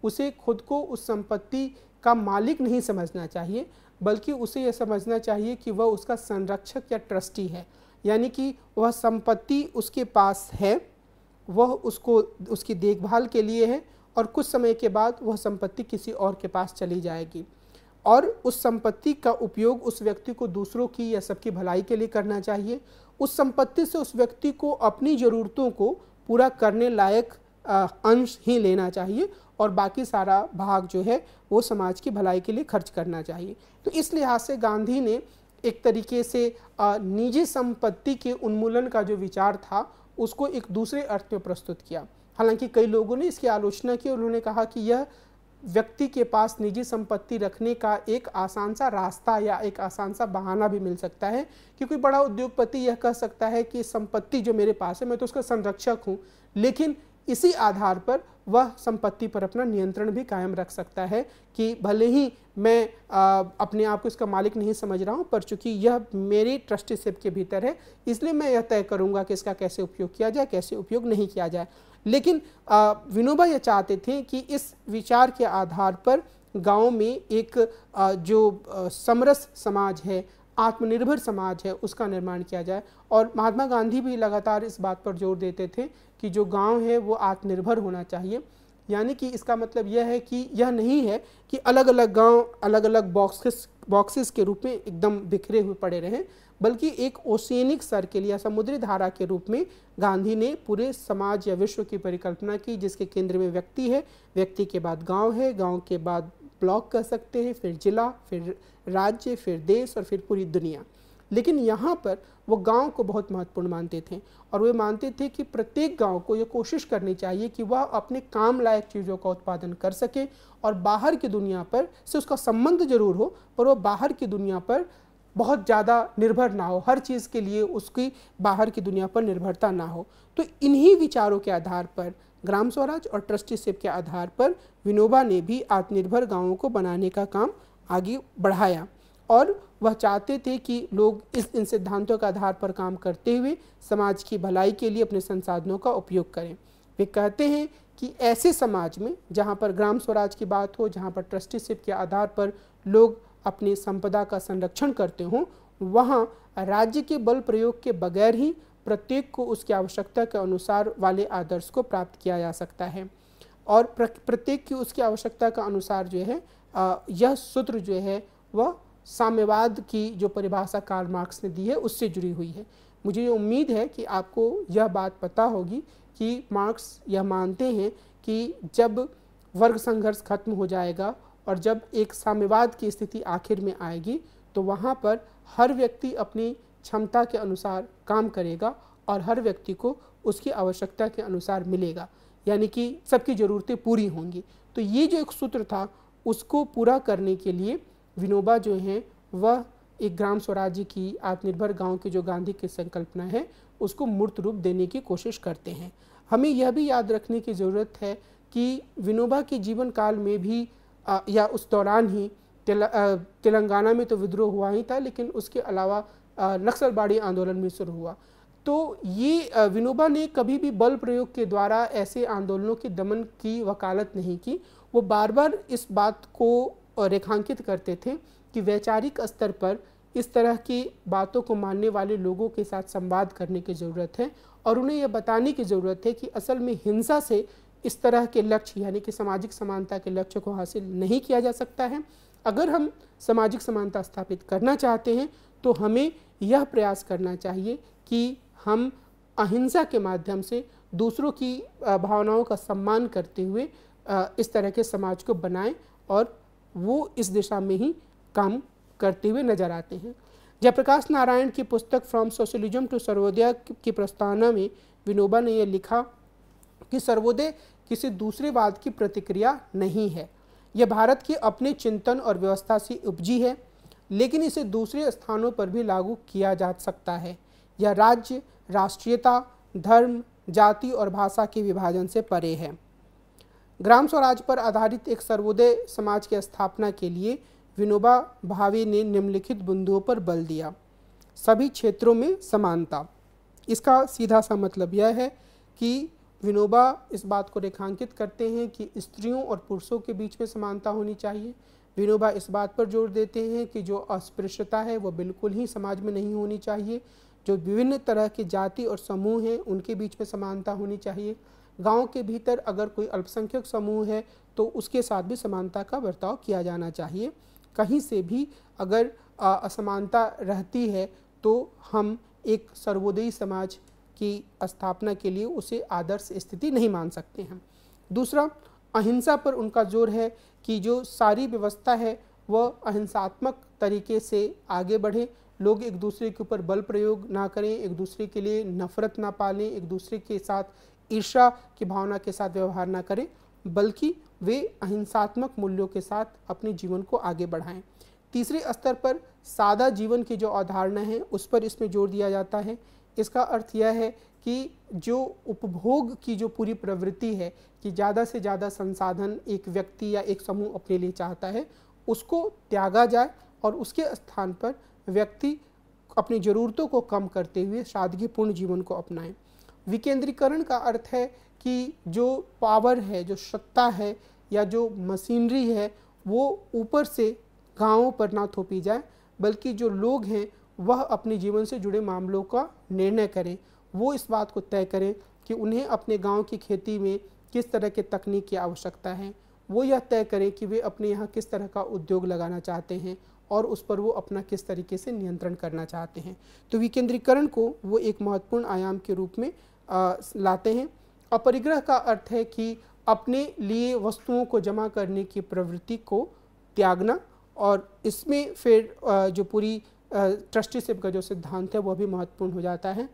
उसे खुद को उस संपत्ति का मालिक नहीं समझना चाहिए बल्कि उसे यह समझना चाहिए कि वह उसका संरक्षक या ट्रस्टी है यानी कि वह संपत्ति उसके पास है वह उसको उसकी देखभाल के लिए है और कुछ समय के बाद वह संपत्ति किसी और के पास चली जाएगी और उस संपत्ति का उपयोग उस व्यक्ति को दूसरों की या सबकी भलाई के लिए करना चाहिए उस संपत्ति से उस व्यक्ति को अपनी ज़रूरतों को पूरा करने लायक अंश ही लेना चाहिए और बाकी सारा भाग जो है वो समाज की भलाई के लिए खर्च करना चाहिए तो इस लिहाज से गांधी ने एक तरीके से निजी संपत्ति के उन्मूलन का जो विचार था उसको एक दूसरे अर्थ में प्रस्तुत किया हालांकि कई लोगों ने इसकी आलोचना की और उन्होंने कहा कि यह व्यक्ति के पास निजी संपत्ति रखने का एक आसान सा रास्ता या एक आसान सा बहाना भी मिल सकता है कि कोई बड़ा उद्योगपति यह कह सकता है कि संपत्ति जो मेरे पास है मैं तो उसका संरक्षक हूँ लेकिन इसी आधार पर वह संपत्ति पर अपना नियंत्रण भी कायम रख सकता है कि भले ही मैं आ, अपने आप को इसका मालिक नहीं समझ रहा हूँ पर चूंकि यह मेरी ट्रस्टीशिप के भीतर है इसलिए मैं यह तय करूँगा कि इसका कैसे उपयोग किया जाए कैसे उपयोग नहीं किया जाए लेकिन विनोबा यह चाहते थे कि इस विचार के आधार पर गांव में एक जो समरस समाज है आत्मनिर्भर समाज है उसका निर्माण किया जाए और महात्मा गांधी भी लगातार इस बात पर जोर देते थे कि जो गांव है वो आत्मनिर्भर होना चाहिए यानी कि इसका मतलब यह है कि यह नहीं है कि अलग अलग गांव अलग अलग बॉक्सेस बॉक्सेस के रूप में एकदम बिखरे हुए पड़े रहें बल्कि एक ओशियनिक सर्किल या समुद्री धारा के रूप में गांधी ने पूरे समाज या विश्व की परिकल्पना की जिसके केंद्र में व्यक्ति है व्यक्ति के बाद गाँव है गाँव के बाद ब्लॉक कह सकते हैं फिर जिला फिर राज्य फिर देश और फिर पूरी दुनिया लेकिन यहाँ पर वो गांव को बहुत महत्वपूर्ण मानते थे और वे मानते थे कि प्रत्येक गांव को ये कोशिश करनी चाहिए कि वह अपने काम लायक चीज़ों का उत्पादन कर सके और बाहर की दुनिया पर से उसका संबंध जरूर हो पर वह बाहर की दुनिया पर बहुत ज़्यादा निर्भर ना हो हर चीज़ के लिए उसकी बाहर की दुनिया पर निर्भरता ना हो तो इन्हीं विचारों के आधार पर ग्राम स्वराज और ट्रस्टीशिप के आधार पर विनोबा ने भी आत्मनिर्भर गांवों को बनाने का काम आगे बढ़ाया और वह चाहते थे कि लोग इस इन सिद्धांतों के आधार पर काम करते हुए समाज की भलाई के लिए अपने संसाधनों का उपयोग करें वे कहते हैं कि ऐसे समाज में जहाँ पर ग्राम स्वराज की बात हो जहाँ पर ट्रस्टीशिप के आधार पर लोग अपनी संपदा का संरक्षण करते हों वहाँ राज्य के बल प्रयोग के बगैर ही प्रत्येक को उसकी आवश्यकता के अनुसार वाले आदर्श को प्राप्त किया जा सकता है और प्रत्येक की उसकी आवश्यकता के अनुसार जो है यह सूत्र जो है वह साम्यवाद की जो परिभाषा कार्ल मार्क्स ने दी है उससे जुड़ी हुई है मुझे उम्मीद है कि आपको यह बात पता होगी कि मार्क्स यह मानते हैं कि जब वर्ग संघर्ष खत्म हो जाएगा और जब एक साम्यवाद की स्थिति आखिर में आएगी तो वहाँ पर हर व्यक्ति अपनी क्षमता के अनुसार काम करेगा और हर व्यक्ति को उसकी आवश्यकता के अनुसार मिलेगा यानी कि सबकी ज़रूरतें पूरी होंगी तो ये जो एक सूत्र था उसको पूरा करने के लिए विनोबा जो हैं वह एक ग्राम स्वराज्य की आत्मनिर्भर गांव की जो गांधी की संकल्पना है उसको मूर्त रूप देने की कोशिश करते हैं हमें यह भी याद रखने की ज़रूरत है कि विनोबा के जीवन काल में भी आ, या उस दौरान ही तेल, आ, तेलंगाना में तो विद्रोह हुआ ही था लेकिन उसके अलावा नक्सलबाड़ी आंदोलन में शुरू हुआ तो ये विनोबा ने कभी भी बल प्रयोग के द्वारा ऐसे आंदोलनों के दमन की वकालत नहीं की वो बार बार इस बात को और रेखांकित करते थे कि वैचारिक स्तर पर इस तरह की बातों को मानने वाले लोगों के साथ संवाद करने की ज़रूरत है और उन्हें यह बताने की ज़रूरत है कि असल में हिंसा से इस तरह के लक्ष्य यानी कि सामाजिक समानता के लक्ष्य को हासिल नहीं किया जा सकता है अगर हम सामाजिक समानता स्थापित करना चाहते हैं तो हमें यह प्रयास करना चाहिए कि हम अहिंसा के माध्यम से दूसरों की भावनाओं का सम्मान करते हुए इस तरह के समाज को बनाएं और वो इस दिशा में ही काम करते हुए नजर आते हैं जयप्रकाश नारायण की पुस्तक फ्रॉम सोशलिज्म टू सर्वोदय की प्रस्तावना में विनोबा ने यह लिखा कि सर्वोदय किसी दूसरे वाद की प्रतिक्रिया नहीं है यह भारत के अपने चिंतन और व्यवस्था से उपजी है लेकिन इसे दूसरे स्थानों पर भी लागू किया जा सकता है यह राज्य राष्ट्रीयता धर्म जाति और भाषा के विभाजन से परे है ग्राम स्वराज पर आधारित एक सर्वोदय समाज की स्थापना के लिए विनोबा भावे ने निम्नलिखित बिंदुओं पर बल दिया सभी क्षेत्रों में समानता इसका सीधा सा मतलब यह है कि विनोबा इस बात को रेखांकित करते हैं कि स्त्रियों और पुरुषों के बीच में समानता होनी चाहिए विनोबा इस बात पर जोर देते हैं कि जो अस्पृश्यता है वह बिल्कुल ही समाज में नहीं होनी चाहिए जो विभिन्न तरह के जाति और समूह हैं उनके बीच में समानता होनी चाहिए गांव के भीतर अगर कोई अल्पसंख्यक समूह है तो उसके साथ भी समानता का बर्ताव किया जाना चाहिए कहीं से भी अगर असमानता रहती है तो हम एक सर्वोदयी समाज की स्थापना के लिए उसे आदर्श स्थिति नहीं मान सकते हैं दूसरा अहिंसा पर उनका जोर है कि जो सारी व्यवस्था है वह अहिंसात्मक तरीके से आगे बढ़े लोग एक दूसरे के ऊपर बल प्रयोग ना करें एक दूसरे के लिए नफ़रत ना पालें एक दूसरे के साथ ईर्षा की भावना के साथ व्यवहार ना करें बल्कि वे अहिंसात्मक मूल्यों के साथ अपने जीवन को आगे बढ़ाएं तीसरे स्तर पर सादा जीवन की जो अवधारणा है उस पर इसमें जोर दिया जाता है इसका अर्थ यह है कि जो उपभोग की जो पूरी प्रवृत्ति है कि ज़्यादा से ज़्यादा संसाधन एक व्यक्ति या एक समूह अपने लिए चाहता है उसको त्यागा जाए और उसके स्थान पर व्यक्ति अपनी ज़रूरतों को कम करते हुए सादगीपूर्ण जीवन को अपनाएं विकेंद्रीकरण का अर्थ है कि जो पावर है जो सत्ता है या जो मशीनरी है वो ऊपर से गांवों पर ना थोपी जाए बल्कि जो लोग हैं वह अपने जीवन से जुड़े मामलों का निर्णय करें वो इस बात को तय करें कि उन्हें अपने गांव की खेती में किस तरह के तकनीक की आवश्यकता है वो यह तय करें कि वे अपने यहाँ किस तरह का उद्योग लगाना चाहते हैं और उस पर वो अपना किस तरीके से नियंत्रण करना चाहते हैं तो विकेंद्रीकरण को वो एक महत्वपूर्ण आयाम के रूप में लाते हैं अपरिग्रह का अर्थ है कि अपने लिए वस्तुओं को जमा करने की प्रवृत्ति को त्यागना और इसमें फिर जो पूरी ट्रस्टीशिप का जो सिद्धांत है वह भी महत्वपूर्ण हो जाता है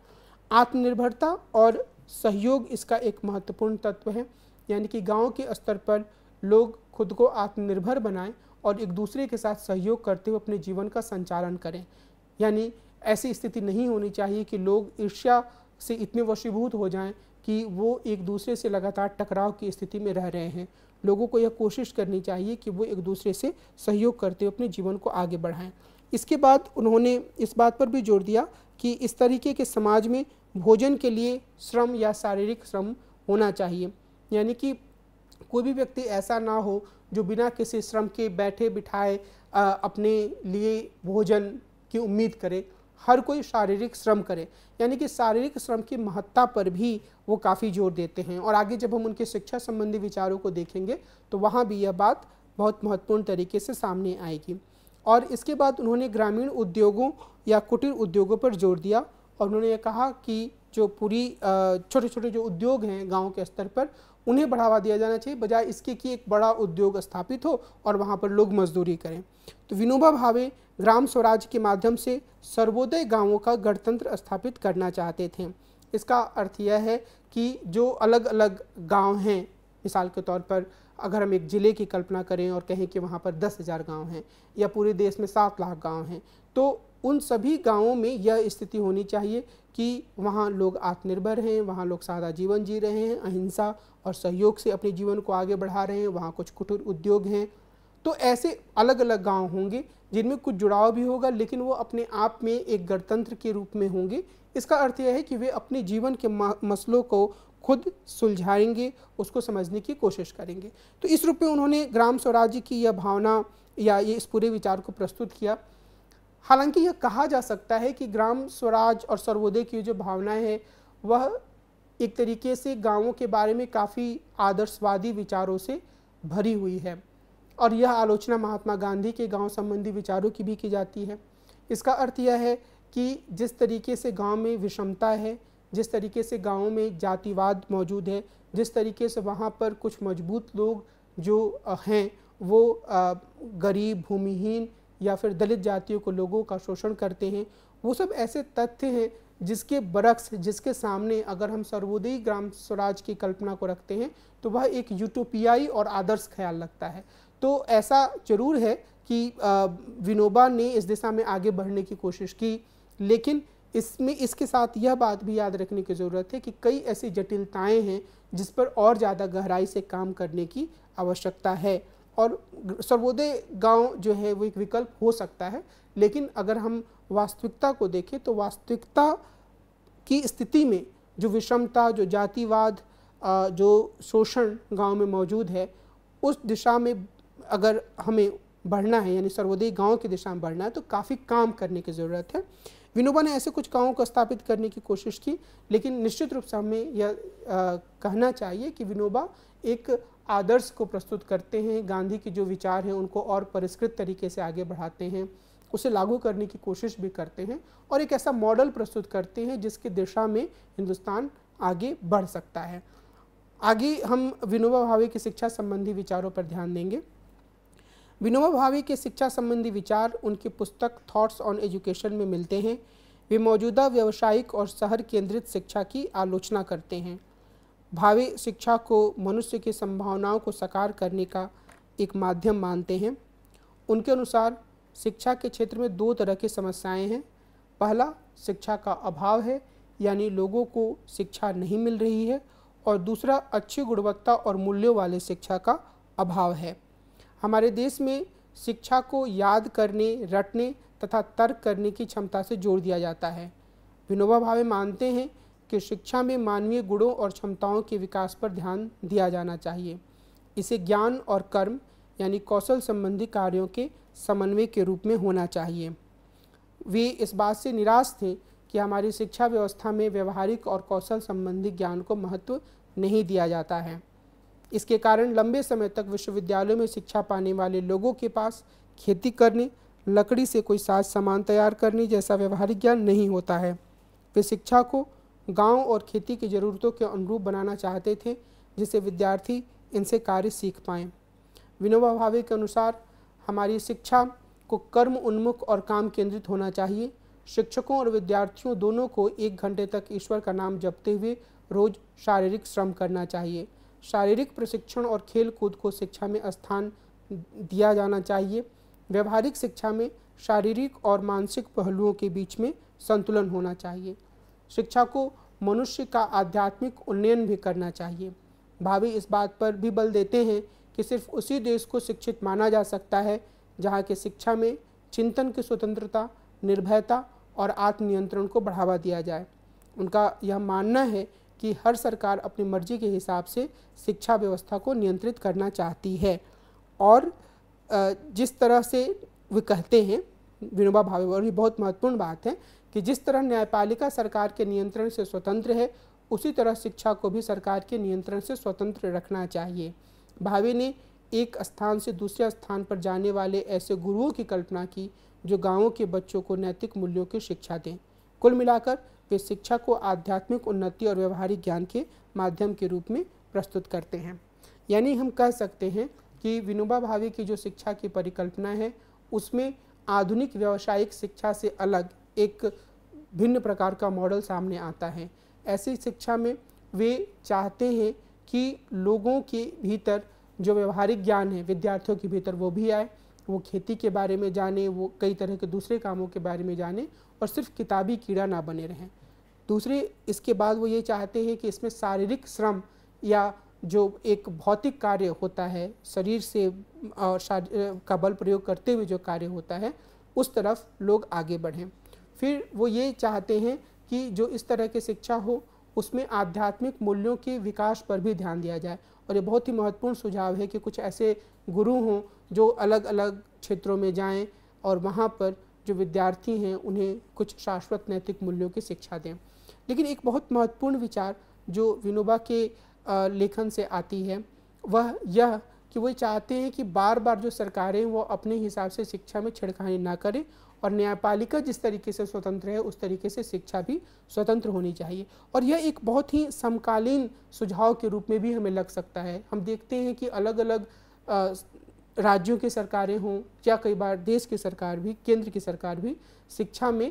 आत्मनिर्भरता और सहयोग इसका एक महत्वपूर्ण तत्व है यानी कि गांव के स्तर पर लोग खुद को आत्मनिर्भर बनाएं और एक दूसरे के साथ सहयोग करते हुए अपने जीवन का संचालन करें यानी ऐसी स्थिति नहीं होनी चाहिए कि लोग ईर्ष्या से इतने वशीभूत हो जाएं कि वो एक दूसरे से लगातार टकराव की स्थिति में रह रहे हैं लोगों को यह कोशिश करनी चाहिए कि वो एक दूसरे से सहयोग करते हुए अपने जीवन को आगे बढ़ाएं इसके बाद उन्होंने इस बात पर भी जोर दिया कि इस तरीके के समाज में भोजन के लिए श्रम या शारीरिक श्रम होना चाहिए यानी कि कोई भी व्यक्ति ऐसा ना हो जो बिना किसी श्रम के बैठे बिठाए अपने लिए भोजन की उम्मीद करे हर कोई शारीरिक श्रम करे यानी कि शारीरिक श्रम की महत्ता पर भी वो काफ़ी जोर देते हैं और आगे जब हम उनके शिक्षा संबंधी विचारों को देखेंगे तो वहाँ भी यह बात बहुत महत्वपूर्ण तरीके से सामने आएगी और इसके बाद उन्होंने ग्रामीण उद्योगों या कुटीर उद्योगों पर जोर दिया और उन्होंने ये कहा कि जो पूरी छोटे छोटे जो उद्योग हैं गाँव के स्तर पर उन्हें बढ़ावा दिया जाना चाहिए बजाय इसके कि एक बड़ा उद्योग स्थापित हो और वहाँ पर लोग मजदूरी करें तो विनोबा भावे ग्राम स्वराज के माध्यम से सर्वोदय गांवों का गणतंत्र स्थापित करना चाहते थे इसका अर्थ यह है कि जो अलग अलग गांव हैं मिसाल के तौर पर अगर हम एक ज़िले की कल्पना करें और कहें कि वहाँ पर दस हज़ार गाँव हैं या पूरे देश में सात लाख गाँव हैं तो उन सभी गाँवों में यह स्थिति होनी चाहिए कि वहाँ लोग आत्मनिर्भर हैं वहाँ लोग सादा जीवन जी रहे हैं अहिंसा और सहयोग से अपने जीवन को आगे बढ़ा रहे हैं वहाँ कुछ कुटुर उद्योग हैं तो ऐसे अलग अलग गांव होंगे जिनमें कुछ जुड़ाव भी होगा लेकिन वो अपने आप में एक गणतंत्र के रूप में होंगे इसका अर्थ यह है कि वे अपने जीवन के मसलों को खुद सुलझाएंगे उसको समझने की कोशिश करेंगे तो इस रूप में उन्होंने ग्राम स्वराज्य की यह भावना या ये इस पूरे विचार को प्रस्तुत किया हालांकि यह कहा जा सकता है कि ग्राम स्वराज और सर्वोदय की जो भावना है वह एक तरीके से गांवों के बारे में काफ़ी आदर्शवादी विचारों से भरी हुई है और यह आलोचना महात्मा गांधी के गांव संबंधी विचारों की भी की जाती है इसका अर्थ यह है कि जिस तरीके से गांव में विषमता है जिस तरीके से गाँव में जातिवाद मौजूद है जिस तरीके से वहाँ पर कुछ मजबूत लोग जो हैं वो गरीब भूमिहीन या फिर दलित जातियों को लोगों का शोषण करते हैं वो सब ऐसे तथ्य हैं जिसके बरक्स जिसके सामने अगर हम सर्वोदयी ग्राम स्वराज की कल्पना को रखते हैं तो वह एक यूटोपियाई और आदर्श ख्याल लगता है तो ऐसा जरूर है कि विनोबा ने इस दिशा में आगे बढ़ने की कोशिश की लेकिन इसमें इसके साथ यह बात भी याद रखने की ज़रूरत है कि कई ऐसी जटिलताएं हैं जिस पर और ज़्यादा गहराई से काम करने की आवश्यकता है और सर्वोदय गांव जो है वो एक विकल्प हो सकता है लेकिन अगर हम वास्तविकता को देखें तो वास्तविकता की स्थिति में जो विषमता जो जातिवाद जो शोषण गांव में मौजूद है उस दिशा में अगर हमें बढ़ना है यानी सर्वोदय गांव की दिशा में बढ़ना है तो काफ़ी काम करने की ज़रूरत है विनोबा ने ऐसे कुछ गांवों को स्थापित करने की कोशिश की लेकिन निश्चित रूप से हमें यह कहना चाहिए कि विनोबा एक आदर्श को प्रस्तुत करते हैं गांधी के जो विचार हैं उनको और परिष्कृत तरीके से आगे बढ़ाते हैं उसे लागू करने की कोशिश भी करते हैं और एक ऐसा मॉडल प्रस्तुत करते हैं जिसकी दिशा में हिंदुस्तान आगे बढ़ सकता है आगे हम विनोबा भावे की शिक्षा संबंधी विचारों पर ध्यान देंगे विनोबा भावे के शिक्षा संबंधी विचार उनकी पुस्तक थॉट्स ऑन एजुकेशन में मिलते हैं वे मौजूदा व्यावसायिक और शहर केंद्रित शिक्षा की आलोचना करते हैं भावे शिक्षा को मनुष्य की संभावनाओं को साकार करने का एक माध्यम मानते हैं उनके अनुसार शिक्षा के क्षेत्र में दो तरह की समस्याएं हैं पहला शिक्षा का अभाव है यानी लोगों को शिक्षा नहीं मिल रही है और दूसरा अच्छी गुणवत्ता और मूल्यों वाले शिक्षा का अभाव है हमारे देश में शिक्षा को याद करने रटने तथा तर्क करने की क्षमता से जोड़ दिया जाता है विनोबा भावे मानते हैं कि शिक्षा में मानवीय गुणों और क्षमताओं के विकास पर ध्यान दिया जाना चाहिए इसे ज्ञान और कर्म यानी कौशल संबंधी कार्यों के समन्वय के रूप में होना चाहिए वे इस बात से निराश थे कि हमारी शिक्षा व्यवस्था में व्यवहारिक और कौशल संबंधी ज्ञान को महत्व नहीं दिया जाता है इसके कारण लंबे समय तक विश्वविद्यालयों में शिक्षा पाने वाले लोगों के पास खेती करने लकड़ी से कोई साज सामान तैयार करने जैसा व्यवहारिक ज्ञान नहीं होता है वे शिक्षा को गांव और खेती की ज़रूरतों के अनुरूप बनाना चाहते थे जिससे विद्यार्थी इनसे कार्य सीख पाए विनोबा भावे के अनुसार हमारी शिक्षा को कर्म उन्मुख और काम केंद्रित होना चाहिए शिक्षकों और विद्यार्थियों दोनों को एक घंटे तक ईश्वर का नाम जपते हुए रोज शारीरिक श्रम करना चाहिए शारीरिक प्रशिक्षण और खेल कूद को शिक्षा में स्थान दिया जाना चाहिए व्यवहारिक शिक्षा में शारीरिक और मानसिक पहलुओं के बीच में संतुलन होना चाहिए शिक्षा को मनुष्य का आध्यात्मिक उन्नयन भी करना चाहिए भावी इस बात पर भी बल देते हैं कि सिर्फ उसी देश को शिक्षित माना जा सकता है जहाँ के शिक्षा में चिंतन की स्वतंत्रता निर्भयता और आत्मनियंत्रण को बढ़ावा दिया जाए उनका यह मानना है कि हर सरकार अपनी मर्जी के हिसाब से शिक्षा व्यवस्था को नियंत्रित करना चाहती है और जिस तरह से वे कहते हैं विनोबा भावे और ये बहुत महत्वपूर्ण बात है कि जिस तरह न्यायपालिका सरकार के नियंत्रण से स्वतंत्र है उसी तरह शिक्षा को भी सरकार के नियंत्रण से स्वतंत्र रखना चाहिए भावे ने एक स्थान से दूसरे स्थान पर जाने वाले ऐसे गुरुओं की कल्पना की जो गांवों के बच्चों को नैतिक मूल्यों की शिक्षा दें कुल मिलाकर वे शिक्षा को आध्यात्मिक उन्नति और व्यवहारिक ज्ञान के माध्यम के रूप में प्रस्तुत करते हैं यानी हम कह सकते हैं कि विनोबा भावे की जो शिक्षा की परिकल्पना है उसमें आधुनिक व्यावसायिक शिक्षा से अलग एक भिन्न प्रकार का मॉडल सामने आता है ऐसी शिक्षा में वे चाहते हैं कि लोगों के भीतर जो व्यवहारिक ज्ञान है विद्यार्थियों के भीतर वो भी आए वो खेती के बारे में जाने वो कई तरह के दूसरे कामों के बारे में जाने और सिर्फ किताबी कीड़ा ना बने रहें दूसरे इसके बाद वो ये चाहते हैं कि इसमें शारीरिक श्रम या जो एक भौतिक कार्य होता है शरीर से और का बल प्रयोग करते हुए जो कार्य होता है उस तरफ लोग आगे बढ़ें फिर वो ये चाहते हैं कि जो इस तरह की शिक्षा हो उसमें आध्यात्मिक मूल्यों के विकास पर भी ध्यान दिया जाए और ये बहुत ही महत्वपूर्ण सुझाव है कि कुछ ऐसे गुरु हों जो अलग अलग क्षेत्रों में जाएं और वहाँ पर जो विद्यार्थी हैं उन्हें कुछ शाश्वत नैतिक मूल्यों की शिक्षा दें लेकिन एक बहुत महत्वपूर्ण विचार जो विनोबा के लेखन से आती है वह यह कि वो चाहते हैं कि बार बार जो सरकारें वो अपने हिसाब से शिक्षा में छिड़खानी ना करें और न्यायपालिका जिस तरीके से स्वतंत्र है उस तरीके से शिक्षा भी स्वतंत्र होनी चाहिए और यह एक बहुत ही समकालीन सुझाव के रूप में भी हमें लग सकता है हम देखते हैं कि अलग अलग राज्यों की सरकारें हों या कई बार देश की सरकार भी केंद्र की सरकार भी शिक्षा में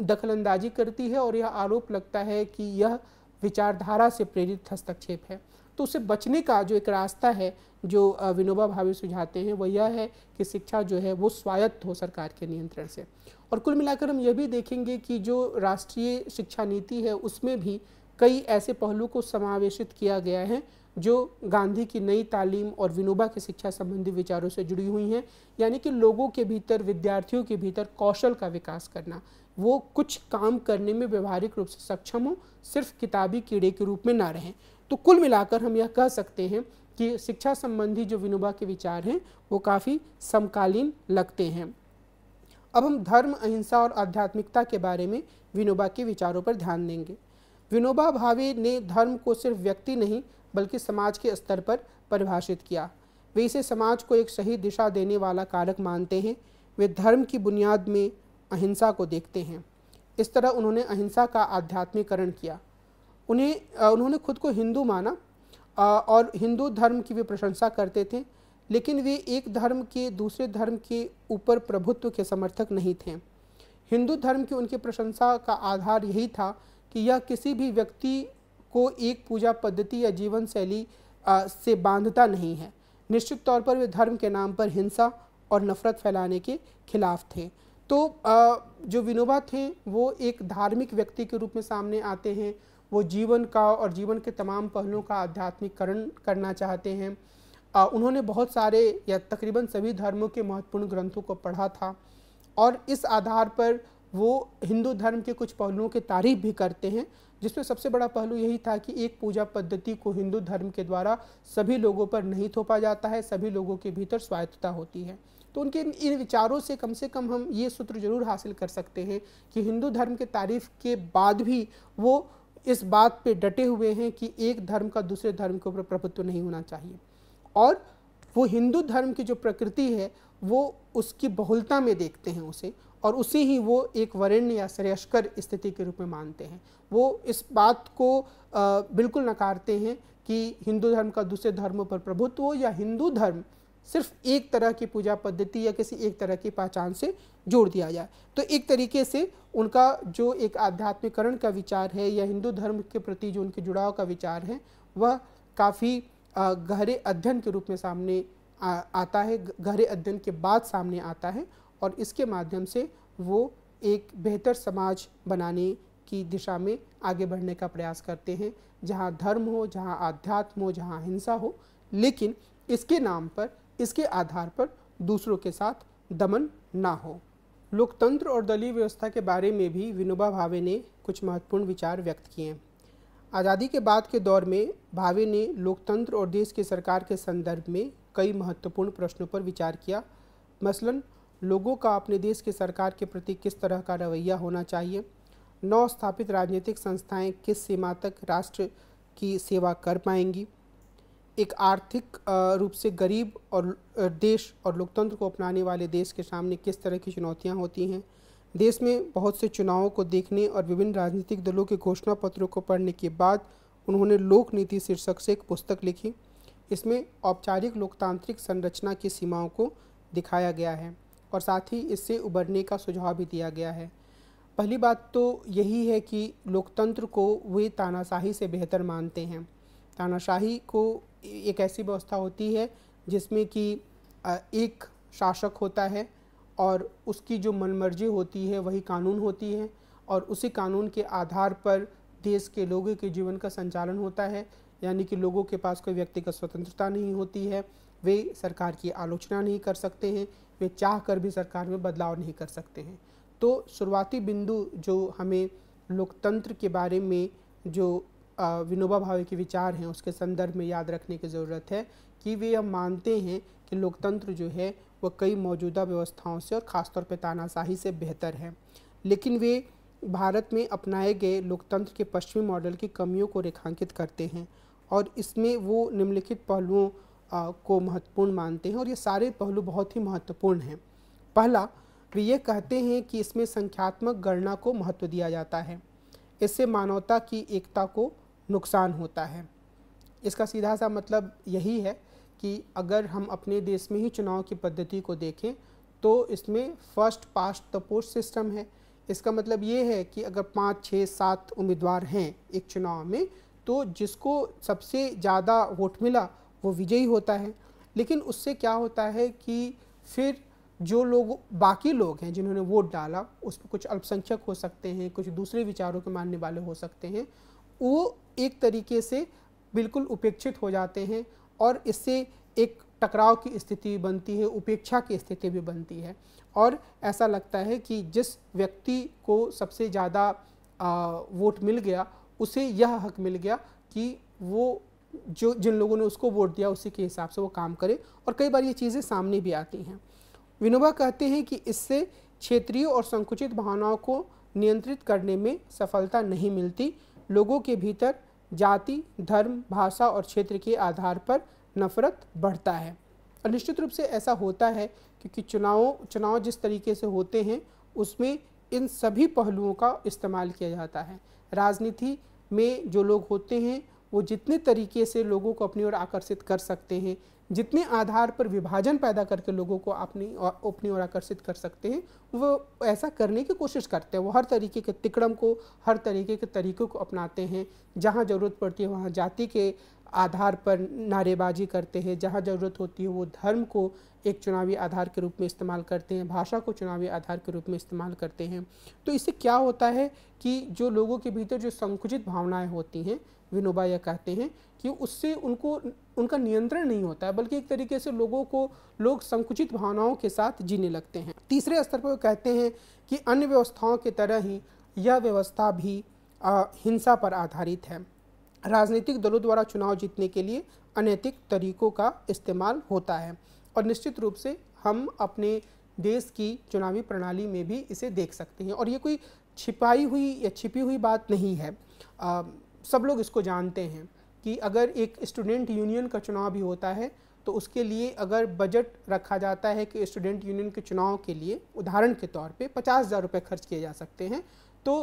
दखलंदाजी करती है और यह आरोप लगता है कि यह विचारधारा से प्रेरित हस्तक्षेप है तो उसे बचने का जो एक रास्ता है जो विनोबा भावे सुझाते हैं वह यह है कि शिक्षा जो है वो स्वायत्त हो सरकार के नियंत्रण से और कुल मिलाकर हम यह भी देखेंगे कि जो राष्ट्रीय शिक्षा नीति है उसमें भी कई ऐसे पहलू को समावेशित किया गया है जो गांधी की नई तालीम और विनोबा की शिक्षा संबंधी विचारों से जुड़ी हुई हैं यानी कि लोगों के भीतर विद्यार्थियों के भीतर कौशल का विकास करना वो कुछ काम करने में व्यवहारिक रूप से सक्षम हो सिर्फ किताबी कीड़े के रूप में ना रहें तो कुल मिलाकर हम यह कह सकते हैं कि शिक्षा संबंधी जो विनोबा के विचार हैं वो काफ़ी समकालीन लगते हैं अब हम धर्म अहिंसा और आध्यात्मिकता के बारे में विनोबा के विचारों पर ध्यान देंगे विनोबा भावे ने धर्म को सिर्फ व्यक्ति नहीं बल्कि समाज के स्तर पर परिभाषित किया वे इसे समाज को एक सही दिशा देने वाला कारक मानते हैं वे धर्म की बुनियाद में अहिंसा को देखते हैं इस तरह उन्होंने अहिंसा का आध्यात्मिकरण किया उन्हें उन्होंने खुद को हिंदू माना और हिंदू धर्म की वे प्रशंसा करते थे लेकिन वे एक धर्म के दूसरे धर्म के ऊपर प्रभुत्व के समर्थक नहीं थे हिंदू धर्म की उनकी प्रशंसा का आधार यही था कि यह किसी भी व्यक्ति को एक पूजा पद्धति या जीवन शैली से बांधता नहीं है निश्चित तौर पर वे धर्म के नाम पर हिंसा और नफरत फैलाने के खिलाफ थे तो जो विनोबा थे वो एक धार्मिक व्यक्ति के रूप में सामने आते हैं वो जीवन का और जीवन के तमाम पहलुओं का आध्यात्मिकरण करना चाहते हैं आ, उन्होंने बहुत सारे या तकरीबन सभी धर्मों के महत्वपूर्ण ग्रंथों को पढ़ा था और इस आधार पर वो हिंदू धर्म के कुछ पहलुओं की तारीफ भी करते हैं जिसमें सबसे बड़ा पहलू यही था कि एक पूजा पद्धति को हिंदू धर्म के द्वारा सभी लोगों पर नहीं थोपा जाता है सभी लोगों के भीतर स्वायत्तता होती है तो उनके इन विचारों से कम से कम हम ये सूत्र जरूर हासिल कर सकते हैं कि हिंदू धर्म के तारीफ के बाद भी वो इस बात पे डटे हुए हैं कि एक धर्म का दूसरे धर्म के ऊपर प्रभुत्व नहीं होना चाहिए और वो हिंदू धर्म की जो प्रकृति है वो उसकी बहुलता में देखते हैं उसे और उसे ही वो एक वरिण्य या श्रेयस्कर स्थिति के रूप में मानते हैं वो इस बात को बिल्कुल नकारते हैं कि हिंदू धर्म का दूसरे धर्मों पर प्रभुत्व हो या हिंदू धर्म सिर्फ एक तरह की पूजा पद्धति या किसी एक तरह की पहचान से जोड़ दिया जाए तो एक तरीके से उनका जो एक आध्यात्मिकरण का विचार है या हिंदू धर्म के प्रति जो उनके जुड़ाव का विचार है वह काफ़ी गहरे अध्ययन के रूप में सामने आता है गहरे अध्ययन के बाद सामने आता है और इसके माध्यम से वो एक बेहतर समाज बनाने की दिशा में आगे बढ़ने का प्रयास करते हैं जहाँ धर्म हो जहाँ आध्यात्म हो जहाँ हिंसा हो लेकिन इसके नाम पर इसके आधार पर दूसरों के साथ दमन ना हो लोकतंत्र और दलीय व्यवस्था के बारे में भी विनोबा भावे ने कुछ महत्वपूर्ण विचार व्यक्त किए आज़ादी के बाद के दौर में भावे ने लोकतंत्र और देश की सरकार के संदर्भ में कई महत्वपूर्ण प्रश्नों पर विचार किया मसलन लोगों का अपने देश की सरकार के प्रति किस तरह का रवैया होना चाहिए नौ स्थापित राजनीतिक संस्थाएं किस सीमा तक राष्ट्र की सेवा कर पाएंगी एक आर्थिक रूप से गरीब और देश और लोकतंत्र को अपनाने वाले देश के सामने किस तरह की चुनौतियाँ होती हैं देश में बहुत से चुनावों को देखने और विभिन्न राजनीतिक दलों के घोषणा पत्रों को पढ़ने के बाद उन्होंने लोक नीति शीर्षक से एक पुस्तक लिखी इसमें औपचारिक लोकतांत्रिक संरचना की सीमाओं को दिखाया गया है और साथ ही इससे उबरने का सुझाव भी दिया गया है पहली बात तो यही है कि लोकतंत्र को वे तानाशाही से बेहतर मानते हैं तानाशाही को एक ऐसी व्यवस्था होती है जिसमें कि एक शासक होता है और उसकी जो मनमर्जी होती है वही कानून होती है और उसी कानून के आधार पर देश के लोगों के जीवन का संचालन होता है यानी कि लोगों के पास कोई व्यक्तिगत स्वतंत्रता नहीं होती है वे सरकार की आलोचना नहीं कर सकते हैं वे चाह कर भी सरकार में बदलाव नहीं कर सकते हैं तो शुरुआती बिंदु जो हमें लोकतंत्र के बारे में जो विनोबा भावे के विचार हैं उसके संदर्भ में याद रखने की ज़रूरत है कि वे अब मानते हैं कि लोकतंत्र जो है वह कई मौजूदा व्यवस्थाओं से और ख़ासतौर पर तानाशाही से बेहतर है लेकिन वे भारत में अपनाए गए लोकतंत्र के पश्चिमी मॉडल की कमियों को रेखांकित करते हैं और इसमें वो निम्नलिखित पहलुओं को महत्वपूर्ण मानते हैं और ये सारे पहलू बहुत ही महत्वपूर्ण हैं पहला वे ये कहते हैं कि इसमें संख्यात्मक गणना को महत्व दिया जाता है इससे मानवता की एकता को नुकसान होता है इसका सीधा सा मतलब यही है कि अगर हम अपने देश में ही चुनाव की पद्धति को देखें तो इसमें first past the post system है इसका मतलब ये है कि अगर पाँच छः सात उम्मीदवार हैं एक चुनाव में तो जिसको सबसे ज़्यादा वोट मिला वो विजयी होता है लेकिन उससे क्या होता है कि फिर जो लोग बाकी लोग हैं जिन्होंने वोट डाला उस पर कुछ अल्पसंख्यक हो सकते हैं कुछ दूसरे विचारों के मानने वाले हो सकते हैं वो एक तरीके से बिल्कुल उपेक्षित हो जाते हैं और इससे एक टकराव की स्थिति बनती है उपेक्षा की स्थिति भी बनती है और ऐसा लगता है कि जिस व्यक्ति को सबसे ज़्यादा वोट मिल गया उसे यह हक मिल गया कि वो जो जिन लोगों ने उसको वोट दिया उसी के हिसाब से वो काम करे और कई बार ये चीज़ें सामने भी आती हैं विनोबा कहते हैं कि इससे क्षेत्रीय और संकुचित भावनाओं को नियंत्रित करने में सफलता नहीं मिलती लोगों के भीतर जाति धर्म भाषा और क्षेत्र के आधार पर नफरत बढ़ता है और निश्चित रूप से ऐसा होता है क्योंकि चुनावों चुनाव जिस तरीके से होते हैं उसमें इन सभी पहलुओं का इस्तेमाल किया जाता है राजनीति में जो लोग होते हैं वो जितने तरीके से लोगों को अपनी ओर आकर्षित कर सकते हैं जितने आधार पर विभाजन पैदा करके लोगों को अपनी और अपनी ओर आकर्षित कर सकते हैं वो ऐसा करने की कोशिश करते हैं वो हर तरीके के तिकड़म को हर तरीके के तरीक़ों को अपनाते हैं जहाँ ज़रूरत पड़ती है वहाँ जाति के आधार पर नारेबाजी करते हैं जहाँ ज़रूरत होती है वो धर्म को एक चुनावी आधार के रूप में इस्तेमाल करते हैं भाषा को चुनावी आधार के रूप में इस्तेमाल करते हैं तो इससे क्या होता है कि जो लोगों के भीतर जो संकुचित भावनाएं होती हैं विनोबा यह कहते हैं कि उससे उनको उनका नियंत्रण नहीं होता है बल्कि एक तरीके से लोगों को लोग संकुचित भावनाओं के साथ जीने लगते हैं तीसरे स्तर पर वो कहते हैं कि अन्य व्यवस्थाओं की तरह ही यह व्यवस्था भी आ, हिंसा पर आधारित है राजनीतिक दलों द्वारा चुनाव जीतने के लिए अनैतिक तरीकों का इस्तेमाल होता है और निश्चित रूप से हम अपने देश की चुनावी प्रणाली में भी इसे देख सकते हैं और ये कोई छिपाई हुई या छिपी हुई बात नहीं है आ, सब लोग इसको जानते हैं कि अगर एक स्टूडेंट यूनियन का चुनाव भी होता है तो उसके लिए अगर बजट रखा जाता है कि स्टूडेंट यूनियन के चुनाव के लिए उदाहरण के तौर पे पचास हज़ार रुपये खर्च किए जा सकते हैं तो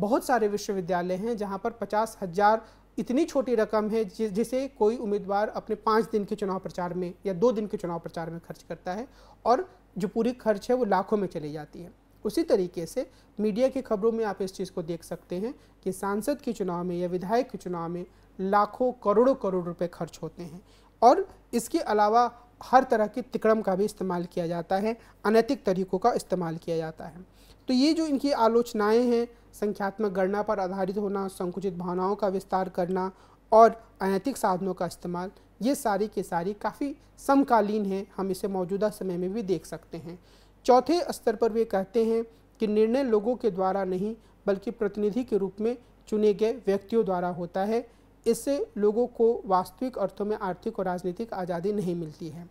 बहुत सारे विश्वविद्यालय हैं जहाँ पर पचास हज़ार इतनी छोटी रकम है जिसे कोई उम्मीदवार अपने पाँच दिन के चुनाव प्रचार में या दो दिन के चुनाव प्रचार में खर्च करता है और जो पूरी खर्च है वो लाखों में चली जाती है उसी तरीके से मीडिया की खबरों में आप इस चीज़ को देख सकते हैं कि सांसद के चुनाव में या विधायक के चुनाव में लाखों करोड़ों करोड़ रुपए खर्च होते हैं और इसके अलावा हर तरह की तिकड़म का भी इस्तेमाल किया जाता है अनैतिक तरीकों का इस्तेमाल किया जाता है तो ये जो इनकी आलोचनाएं हैं संख्यात्मक गणना पर आधारित होना संकुचित भावनाओं का विस्तार करना और अनैतिक साधनों का इस्तेमाल ये सारी के सारी काफ़ी समकालीन हैं हम इसे मौजूदा समय में भी देख सकते हैं चौथे स्तर पर वे कहते हैं कि निर्णय लोगों के द्वारा नहीं बल्कि प्रतिनिधि के रूप में चुने गए व्यक्तियों द्वारा होता है इससे लोगों को वास्तविक अर्थों में आर्थिक और राजनीतिक आज़ादी नहीं मिलती है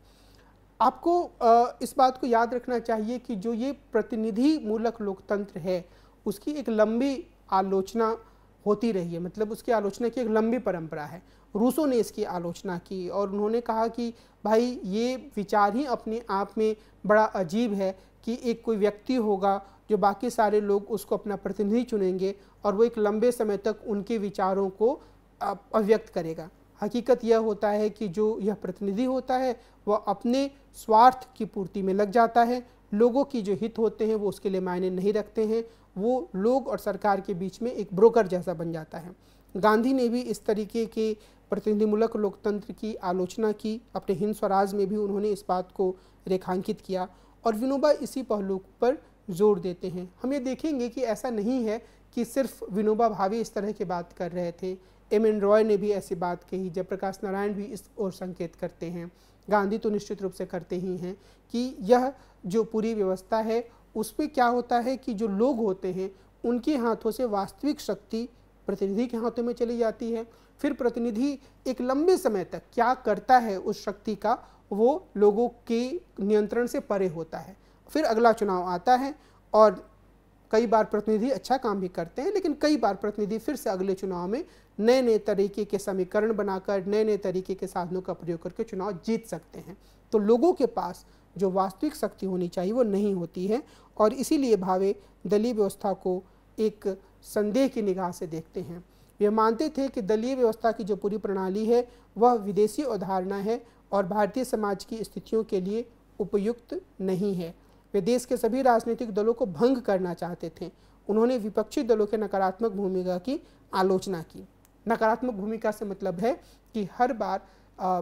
आपको इस बात को याद रखना चाहिए कि जो ये प्रतिनिधि मूलक लोकतंत्र है उसकी एक लंबी आलोचना होती रही है मतलब उसकी आलोचना की एक लंबी परंपरा है रूसों ने इसकी आलोचना की और उन्होंने कहा कि भाई ये विचार ही अपने आप में बड़ा अजीब है कि एक कोई व्यक्ति होगा जो बाकी सारे लोग उसको अपना प्रतिनिधि चुनेंगे और वो एक लंबे समय तक उनके विचारों को अव्यक्त करेगा हकीकत यह होता है कि जो यह प्रतिनिधि होता है वह अपने स्वार्थ की पूर्ति में लग जाता है लोगों की जो हित होते हैं वो उसके लिए मायने नहीं रखते हैं वो लोग और सरकार के बीच में एक ब्रोकर जैसा बन जाता है गांधी ने भी इस तरीके के प्रतिनिधिमूलक लोकतंत्र की आलोचना की अपने हिंद स्वराज में भी उन्होंने इस बात को रेखांकित किया और विनोबा इसी पहलू पर जोर देते हैं हम ये देखेंगे कि ऐसा नहीं है कि सिर्फ विनोबा भावे इस तरह की बात कर रहे थे एम एन रॉय ने भी ऐसी बात कही जयप्रकाश नारायण भी इस ओर संकेत करते हैं गांधी तो निश्चित रूप से करते ही हैं कि यह जो पूरी व्यवस्था है उस पर क्या होता है कि जो लोग होते हैं उनके हाथों से वास्तविक शक्ति प्रतिनिधि के हाथों में चली जाती है फिर प्रतिनिधि एक लंबे समय तक क्या करता है उस शक्ति का वो लोगों के नियंत्रण से परे होता है फिर अगला चुनाव आता है और कई बार प्रतिनिधि अच्छा काम भी करते हैं लेकिन कई बार प्रतिनिधि फिर से अगले चुनाव में नए नए तरीके के समीकरण बनाकर नए नए तरीके के साधनों का प्रयोग करके चुनाव जीत सकते हैं तो लोगों के पास जो वास्तविक शक्ति होनी चाहिए वो नहीं होती है और इसीलिए भावे दलीय व्यवस्था को एक संदेह की निगाह से देखते हैं वे मानते थे कि दलीय व्यवस्था की जो पूरी प्रणाली है वह विदेशी अवधारणा है और भारतीय समाज की स्थितियों के लिए उपयुक्त नहीं है वे देश के सभी राजनीतिक दलों को भंग करना चाहते थे उन्होंने विपक्षी दलों के नकारात्मक भूमिका की आलोचना की नकारात्मक भूमिका से मतलब है कि हर बार आ,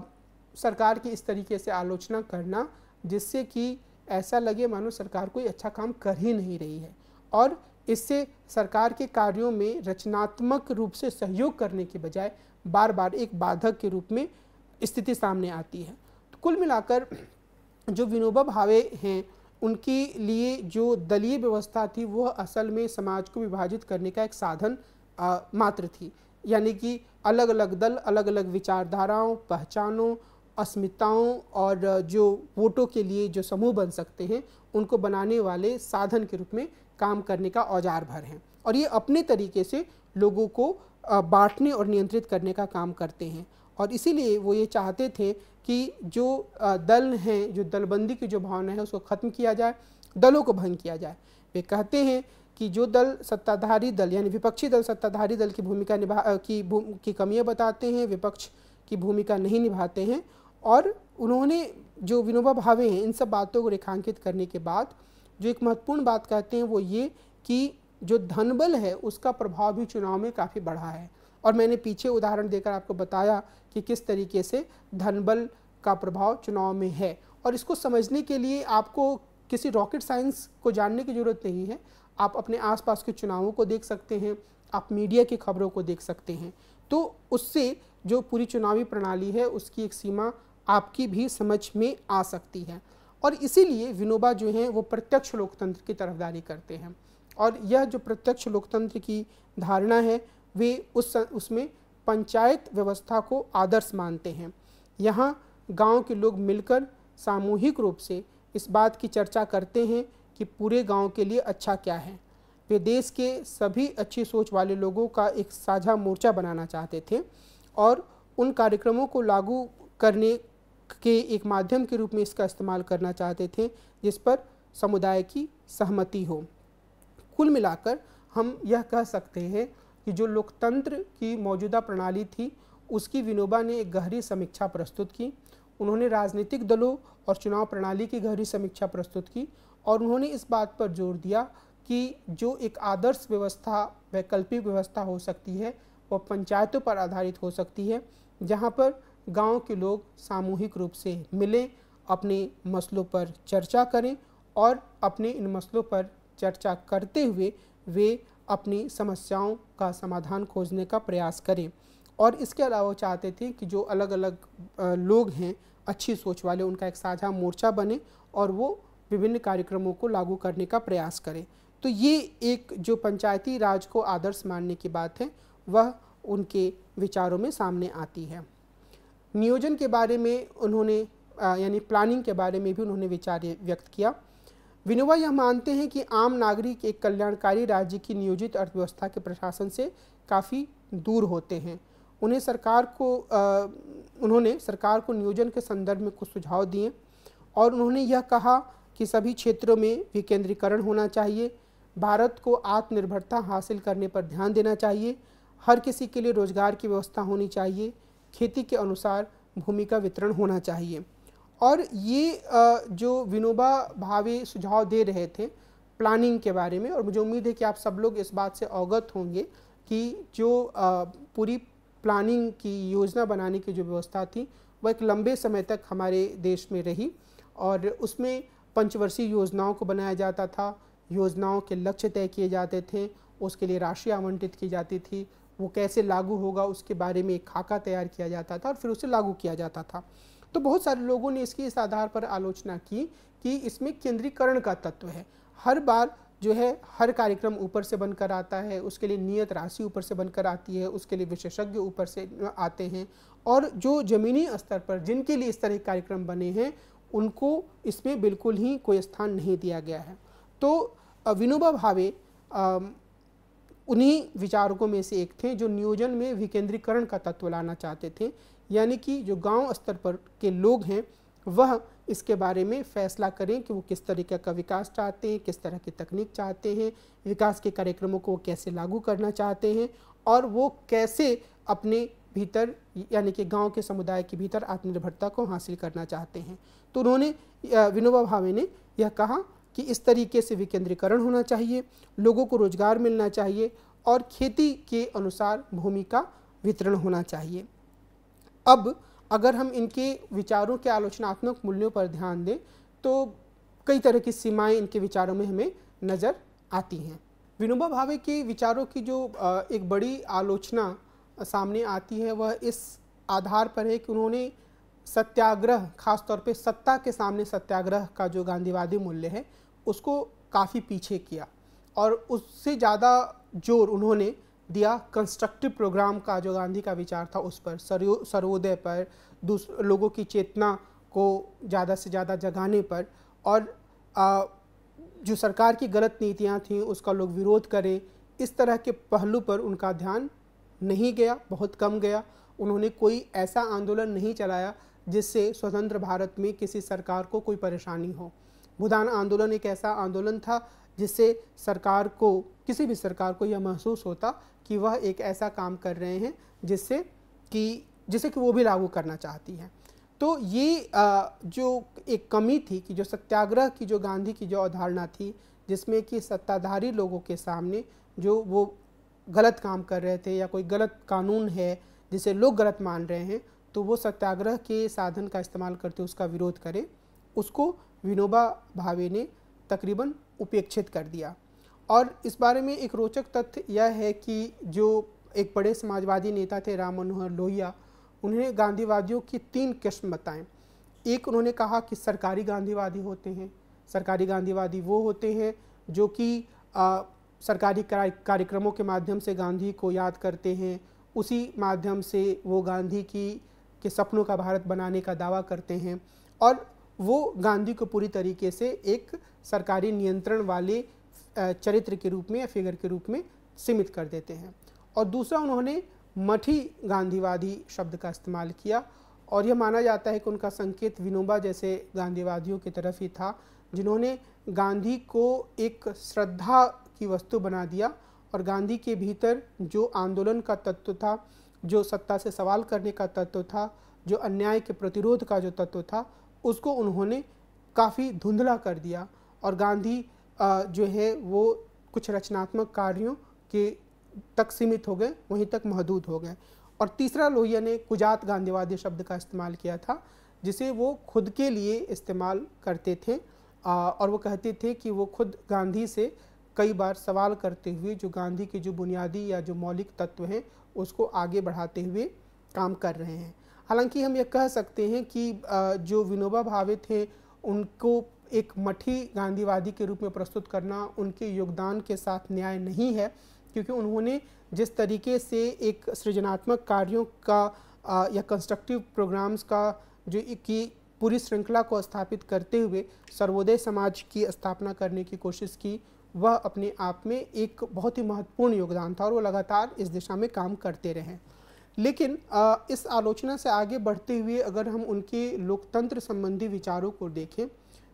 सरकार की इस तरीके से आलोचना करना जिससे कि ऐसा लगे मानो सरकार कोई अच्छा काम कर ही नहीं रही है और इससे सरकार के कार्यों में रचनात्मक रूप से सहयोग करने के बजाय बार बार एक बाधक के रूप में स्थिति सामने आती है तो कुल मिलाकर जो विनोबा भावे हैं उनके लिए जो दलीय व्यवस्था थी वह असल में समाज को विभाजित करने का एक साधन आ, मात्र थी यानी कि अलग अलग दल अलग अलग विचारधाराओं पहचानों अस्मिताओं और जो वोटों के लिए जो समूह बन सकते हैं उनको बनाने वाले साधन के रूप में काम करने का औजार भर हैं और ये अपने तरीके से लोगों को बांटने और नियंत्रित करने का काम करते हैं और इसीलिए वो ये चाहते थे कि जो दल हैं जो दलबंदी की जो भावना है उसको ख़त्म किया जाए दलों को भंग किया जाए वे कहते हैं कि जो दल सत्ताधारी दल यानी विपक्षी दल सत्ताधारी दल की भूमिका निभा की भूम की कमियाँ बताते हैं विपक्ष की भूमिका नहीं निभाते हैं और उन्होंने जो विनोबा भावे हैं इन सब बातों को रेखांकित करने के बाद जो एक महत्वपूर्ण बात कहते हैं वो ये कि जो धनबल है उसका प्रभाव भी चुनाव में काफ़ी बढ़ा है और मैंने पीछे उदाहरण देकर आपको बताया कि किस तरीके से धनबल का प्रभाव चुनाव में है और इसको समझने के लिए आपको किसी रॉकेट साइंस को जानने की ज़रूरत नहीं है आप अपने आसपास के चुनावों को देख सकते हैं आप मीडिया की खबरों को देख सकते हैं तो उससे जो पूरी चुनावी प्रणाली है उसकी एक सीमा आपकी भी समझ में आ सकती है और इसीलिए विनोबा जो हैं वो प्रत्यक्ष लोकतंत्र की तरफदारी करते हैं और यह जो प्रत्यक्ष लोकतंत्र की धारणा है वे उस उसमें पंचायत व्यवस्था को आदर्श मानते हैं यहाँ गांव के लोग मिलकर सामूहिक रूप से इस बात की चर्चा करते हैं कि पूरे गांव के लिए अच्छा क्या है वे देश के सभी अच्छी सोच वाले लोगों का एक साझा मोर्चा बनाना चाहते थे और उन कार्यक्रमों को लागू करने के एक माध्यम के रूप में इसका इस्तेमाल करना चाहते थे जिस पर समुदाय की सहमति हो कुल मिलाकर हम यह कह सकते हैं कि जो लोकतंत्र की मौजूदा प्रणाली थी उसकी विनोबा ने एक गहरी समीक्षा प्रस्तुत की उन्होंने राजनीतिक दलों और चुनाव प्रणाली की गहरी समीक्षा प्रस्तुत की और उन्होंने इस बात पर जोर दिया कि जो एक आदर्श व्यवस्था वैकल्पिक व्यवस्था हो सकती है वह पंचायतों पर आधारित हो सकती है जहाँ पर गाँव के लोग सामूहिक रूप से मिलें अपने मसलों पर चर्चा करें और अपने इन मसलों पर चर्चा करते हुए वे अपनी समस्याओं का समाधान खोजने का प्रयास करें और इसके अलावा वो चाहते थे कि जो अलग अलग लोग हैं अच्छी सोच वाले उनका एक साझा मोर्चा बने और वो विभिन्न कार्यक्रमों को लागू करने का प्रयास करें तो ये एक जो पंचायती राज को आदर्श मानने की बात है वह उनके विचारों में सामने आती है नियोजन के बारे में उन्होंने यानी प्लानिंग के बारे में भी उन्होंने विचार व्यक्त किया विनोबा यह मानते हैं कि आम नागरिक एक कल्याणकारी राज्य की नियोजित अर्थव्यवस्था के प्रशासन से काफ़ी दूर होते हैं उन्हें सरकार को आ, उन्होंने सरकार को नियोजन के संदर्भ में कुछ सुझाव दिए और उन्होंने यह कहा कि सभी क्षेत्रों में विकेंद्रीकरण होना चाहिए भारत को आत्मनिर्भरता हासिल करने पर ध्यान देना चाहिए हर किसी के लिए रोजगार की व्यवस्था होनी चाहिए खेती के अनुसार भूमि का वितरण होना चाहिए और ये जो विनोबा भावे सुझाव दे रहे थे प्लानिंग के बारे में और मुझे उम्मीद है कि आप सब लोग इस बात से अवगत होंगे कि जो पूरी प्लानिंग की योजना बनाने की जो व्यवस्था थी वह एक लंबे समय तक हमारे देश में रही और उसमें पंचवर्षीय योजनाओं को बनाया जाता था योजनाओं के लक्ष्य तय किए जाते थे उसके लिए राशि आवंटित की जाती थी वो कैसे लागू होगा उसके बारे में एक खाका तैयार किया जाता था और फिर उसे लागू किया जाता था तो बहुत सारे लोगों ने इसकी इस आधार पर आलोचना की कि इसमें केंद्रीकरण का तत्व है हर बार जो है हर कार्यक्रम ऊपर से बनकर आता है उसके लिए नियत राशि ऊपर से बनकर आती है उसके लिए विशेषज्ञ ऊपर से आते हैं और जो ज़मीनी स्तर पर जिनके लिए इस तरह के कार्यक्रम बने हैं उनको इसमें बिल्कुल ही कोई स्थान नहीं दिया गया है तो विनोबा भावे उन्हीं विचारकों में से एक थे जो नियोजन में विकेंद्रीकरण का तत्व लाना चाहते थे यानी कि जो गांव स्तर पर के लोग हैं वह इसके बारे में फैसला करें कि वो किस तरीके का विकास चाहते हैं किस तरह की तकनीक चाहते हैं विकास के कार्यक्रमों को वो कैसे लागू करना चाहते हैं और वो कैसे अपने भीतर यानी कि गांव के समुदाय के भीतर आत्मनिर्भरता को हासिल करना चाहते हैं तो उन्होंने विनोबा भावे ने यह कहा कि इस तरीके से विकेंद्रीकरण होना चाहिए लोगों को रोजगार मिलना चाहिए और खेती के अनुसार भूमि का वितरण होना चाहिए अब अगर हम इनके विचारों के आलोचनात्मक मूल्यों पर ध्यान दें तो कई तरह की सीमाएं इनके विचारों में हमें नज़र आती हैं विनोबा भावे के विचारों की जो एक बड़ी आलोचना सामने आती है वह इस आधार पर है कि उन्होंने सत्याग्रह खासतौर पे सत्ता के सामने सत्याग्रह का जो गांधीवादी मूल्य है उसको काफ़ी पीछे किया और उससे ज़्यादा जोर उन्होंने दिया कंस्ट्रक्टिव प्रोग्राम का जो गांधी का विचार था उस पर सर्वोदय पर लोगों की चेतना को ज़्यादा से ज़्यादा जगाने पर और आ, जो सरकार की गलत नीतियाँ थीं उसका लोग विरोध करें इस तरह के पहलू पर उनका ध्यान नहीं गया बहुत कम गया उन्होंने कोई ऐसा आंदोलन नहीं चलाया जिससे स्वतंत्र भारत में किसी सरकार को कोई परेशानी हो भूदान आंदोलन एक ऐसा आंदोलन था जिससे सरकार को किसी भी सरकार को यह महसूस होता कि वह एक ऐसा काम कर रहे हैं जिससे कि जिसे कि वो भी लागू करना चाहती हैं तो ये जो एक कमी थी कि जो सत्याग्रह की जो गांधी की जो अवधारणा थी जिसमें कि सत्ताधारी लोगों के सामने जो वो गलत काम कर रहे थे या कोई गलत कानून है जिसे लोग गलत मान रहे हैं तो वो सत्याग्रह के साधन का इस्तेमाल करते उसका विरोध करें उसको विनोबा भावे ने तकरीबन उपेक्षित कर दिया और इस बारे में एक रोचक तथ्य यह है कि जो एक बड़े समाजवादी नेता थे राम मनोहर लोहिया उन्होंने गांधीवादियों की तीन किस्म बताएं एक उन्होंने कहा कि सरकारी गांधीवादी होते हैं सरकारी गांधीवादी वो होते हैं जो कि सरकारी कार्यक्रमों के माध्यम से गांधी को याद करते हैं उसी माध्यम से वो गांधी की के सपनों का भारत बनाने का दावा करते हैं और वो गांधी को पूरी तरीके से एक सरकारी नियंत्रण वाले चरित्र के रूप में या फिगर के रूप में सीमित कर देते हैं और दूसरा उन्होंने मठी गांधीवादी शब्द का इस्तेमाल किया और यह माना जाता है कि उनका संकेत विनोबा जैसे गांधीवादियों की तरफ ही था जिन्होंने गांधी को एक श्रद्धा की वस्तु बना दिया और गांधी के भीतर जो आंदोलन का तत्व था जो सत्ता से सवाल करने का तत्व था जो अन्याय के प्रतिरोध का जो तत्व था उसको उन्होंने काफ़ी धुंधला कर दिया और गांधी जो है वो कुछ रचनात्मक कार्यों के तक सीमित हो गए वहीं तक महदूद हो गए और तीसरा लोहिया ने कुजात गांधीवादी शब्द का इस्तेमाल किया था जिसे वो खुद के लिए इस्तेमाल करते थे और वो कहते थे कि वो खुद गांधी से कई बार सवाल करते हुए जो गांधी के जो बुनियादी या जो मौलिक तत्व हैं उसको आगे बढ़ाते हुए काम कर रहे हैं हालांकि हम ये कह सकते हैं कि जो विनोबा भावे थे उनको एक मठी गांधीवादी के रूप में प्रस्तुत करना उनके योगदान के साथ न्याय नहीं है क्योंकि उन्होंने जिस तरीके से एक सृजनात्मक कार्यों का या कंस्ट्रक्टिव प्रोग्राम्स का जो की पूरी श्रृंखला को स्थापित करते हुए सर्वोदय समाज की स्थापना करने की कोशिश की वह अपने आप में एक बहुत ही महत्वपूर्ण योगदान था और वो लगातार इस दिशा में काम करते रहे लेकिन इस आलोचना से आगे बढ़ते हुए अगर हम उनके लोकतंत्र संबंधी विचारों को देखें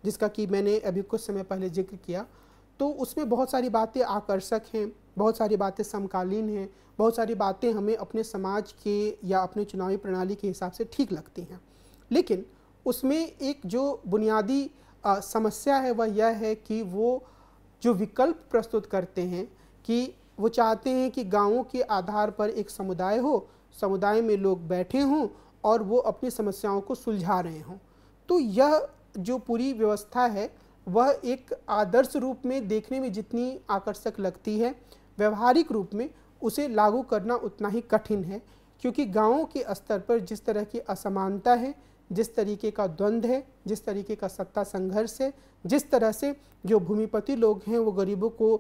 जिसका कि मैंने अभी कुछ समय पहले जिक्र किया तो उसमें बहुत सारी बातें आकर्षक हैं बहुत सारी बातें समकालीन हैं बहुत सारी बातें हमें अपने समाज के या अपने चुनावी प्रणाली के हिसाब से ठीक लगती हैं लेकिन उसमें एक जो बुनियादी समस्या है वह यह है कि वो जो विकल्प प्रस्तुत करते हैं कि वो चाहते हैं कि गांवों के आधार पर एक समुदाय हो समुदाय में लोग बैठे हों और वो अपनी समस्याओं को सुलझा रहे हों तो यह जो पूरी व्यवस्था है वह एक आदर्श रूप में देखने में जितनी आकर्षक लगती है व्यवहारिक रूप में उसे लागू करना उतना ही कठिन है क्योंकि गाँवों के स्तर पर जिस तरह की असमानता है जिस तरीके का द्वंद्व है जिस तरीके का सत्ता संघर्ष है जिस तरह से जो भूमिपति लोग हैं वो गरीबों को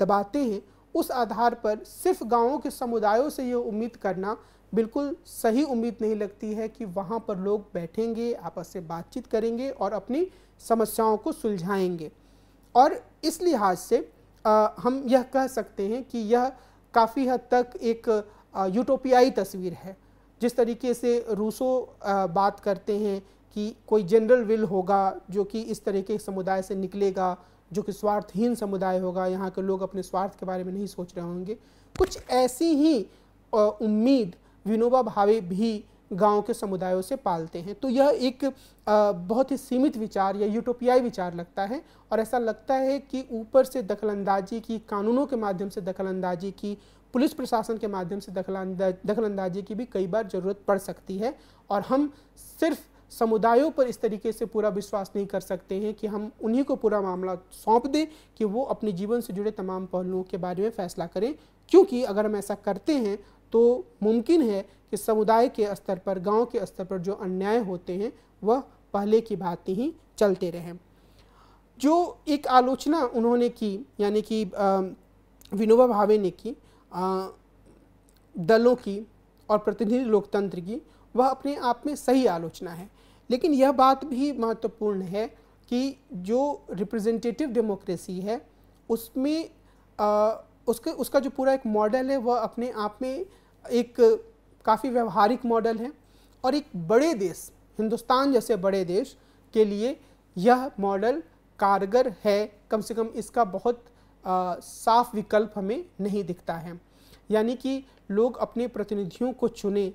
दबाते हैं उस आधार पर सिर्फ गांवों के समुदायों से ये उम्मीद करना बिल्कुल सही उम्मीद नहीं लगती है कि वहाँ पर लोग बैठेंगे आपस से बातचीत करेंगे और अपनी समस्याओं को सुलझाएंगे और इस लिहाज से आ, हम यह कह सकते हैं कि यह काफ़ी हद तक एक यूटोपियाई तस्वीर है जिस तरीके से रूसो बात करते हैं कि कोई जनरल विल होगा जो कि इस तरह के समुदाय से निकलेगा जो कि स्वार्थहीन समुदाय होगा यहाँ के लोग अपने स्वार्थ के बारे में नहीं सोच रहे होंगे कुछ ऐसी ही उम्मीद विनोबा भावे भी गांव के समुदायों से पालते हैं तो यह एक बहुत ही सीमित विचार या यूटोपियाई विचार लगता है और ऐसा लगता है कि ऊपर से दखलंदाजी की कानूनों के माध्यम से दखलंदाजी की पुलिस प्रशासन के माध्यम से दखल अंदाजी की भी कई बार ज़रूरत पड़ सकती है और हम सिर्फ समुदायों पर इस तरीके से पूरा विश्वास नहीं कर सकते हैं कि हम उन्हीं को पूरा मामला सौंप दें कि वो अपने जीवन से जुड़े तमाम पहलुओं के बारे में फैसला करें क्योंकि अगर हम ऐसा करते हैं तो मुमकिन है कि समुदाय के स्तर पर गांव के स्तर पर जो अन्याय होते हैं वह पहले की भांति ही चलते रहें जो एक आलोचना उन्होंने की यानी कि विनोबा भावे ने की दलों की और प्रतिनिधि लोकतंत्र की वह अपने आप में सही आलोचना है लेकिन यह बात भी महत्वपूर्ण है कि जो रिप्रेजेंटेटिव डेमोक्रेसी है उसमें आ, उसके उसका जो पूरा एक मॉडल है वह अपने आप में एक काफ़ी व्यवहारिक मॉडल है और एक बड़े देश हिंदुस्तान जैसे बड़े देश के लिए यह मॉडल कारगर है कम से कम इसका बहुत साफ विकल्प हमें नहीं दिखता है यानी कि लोग अपने प्रतिनिधियों को चुने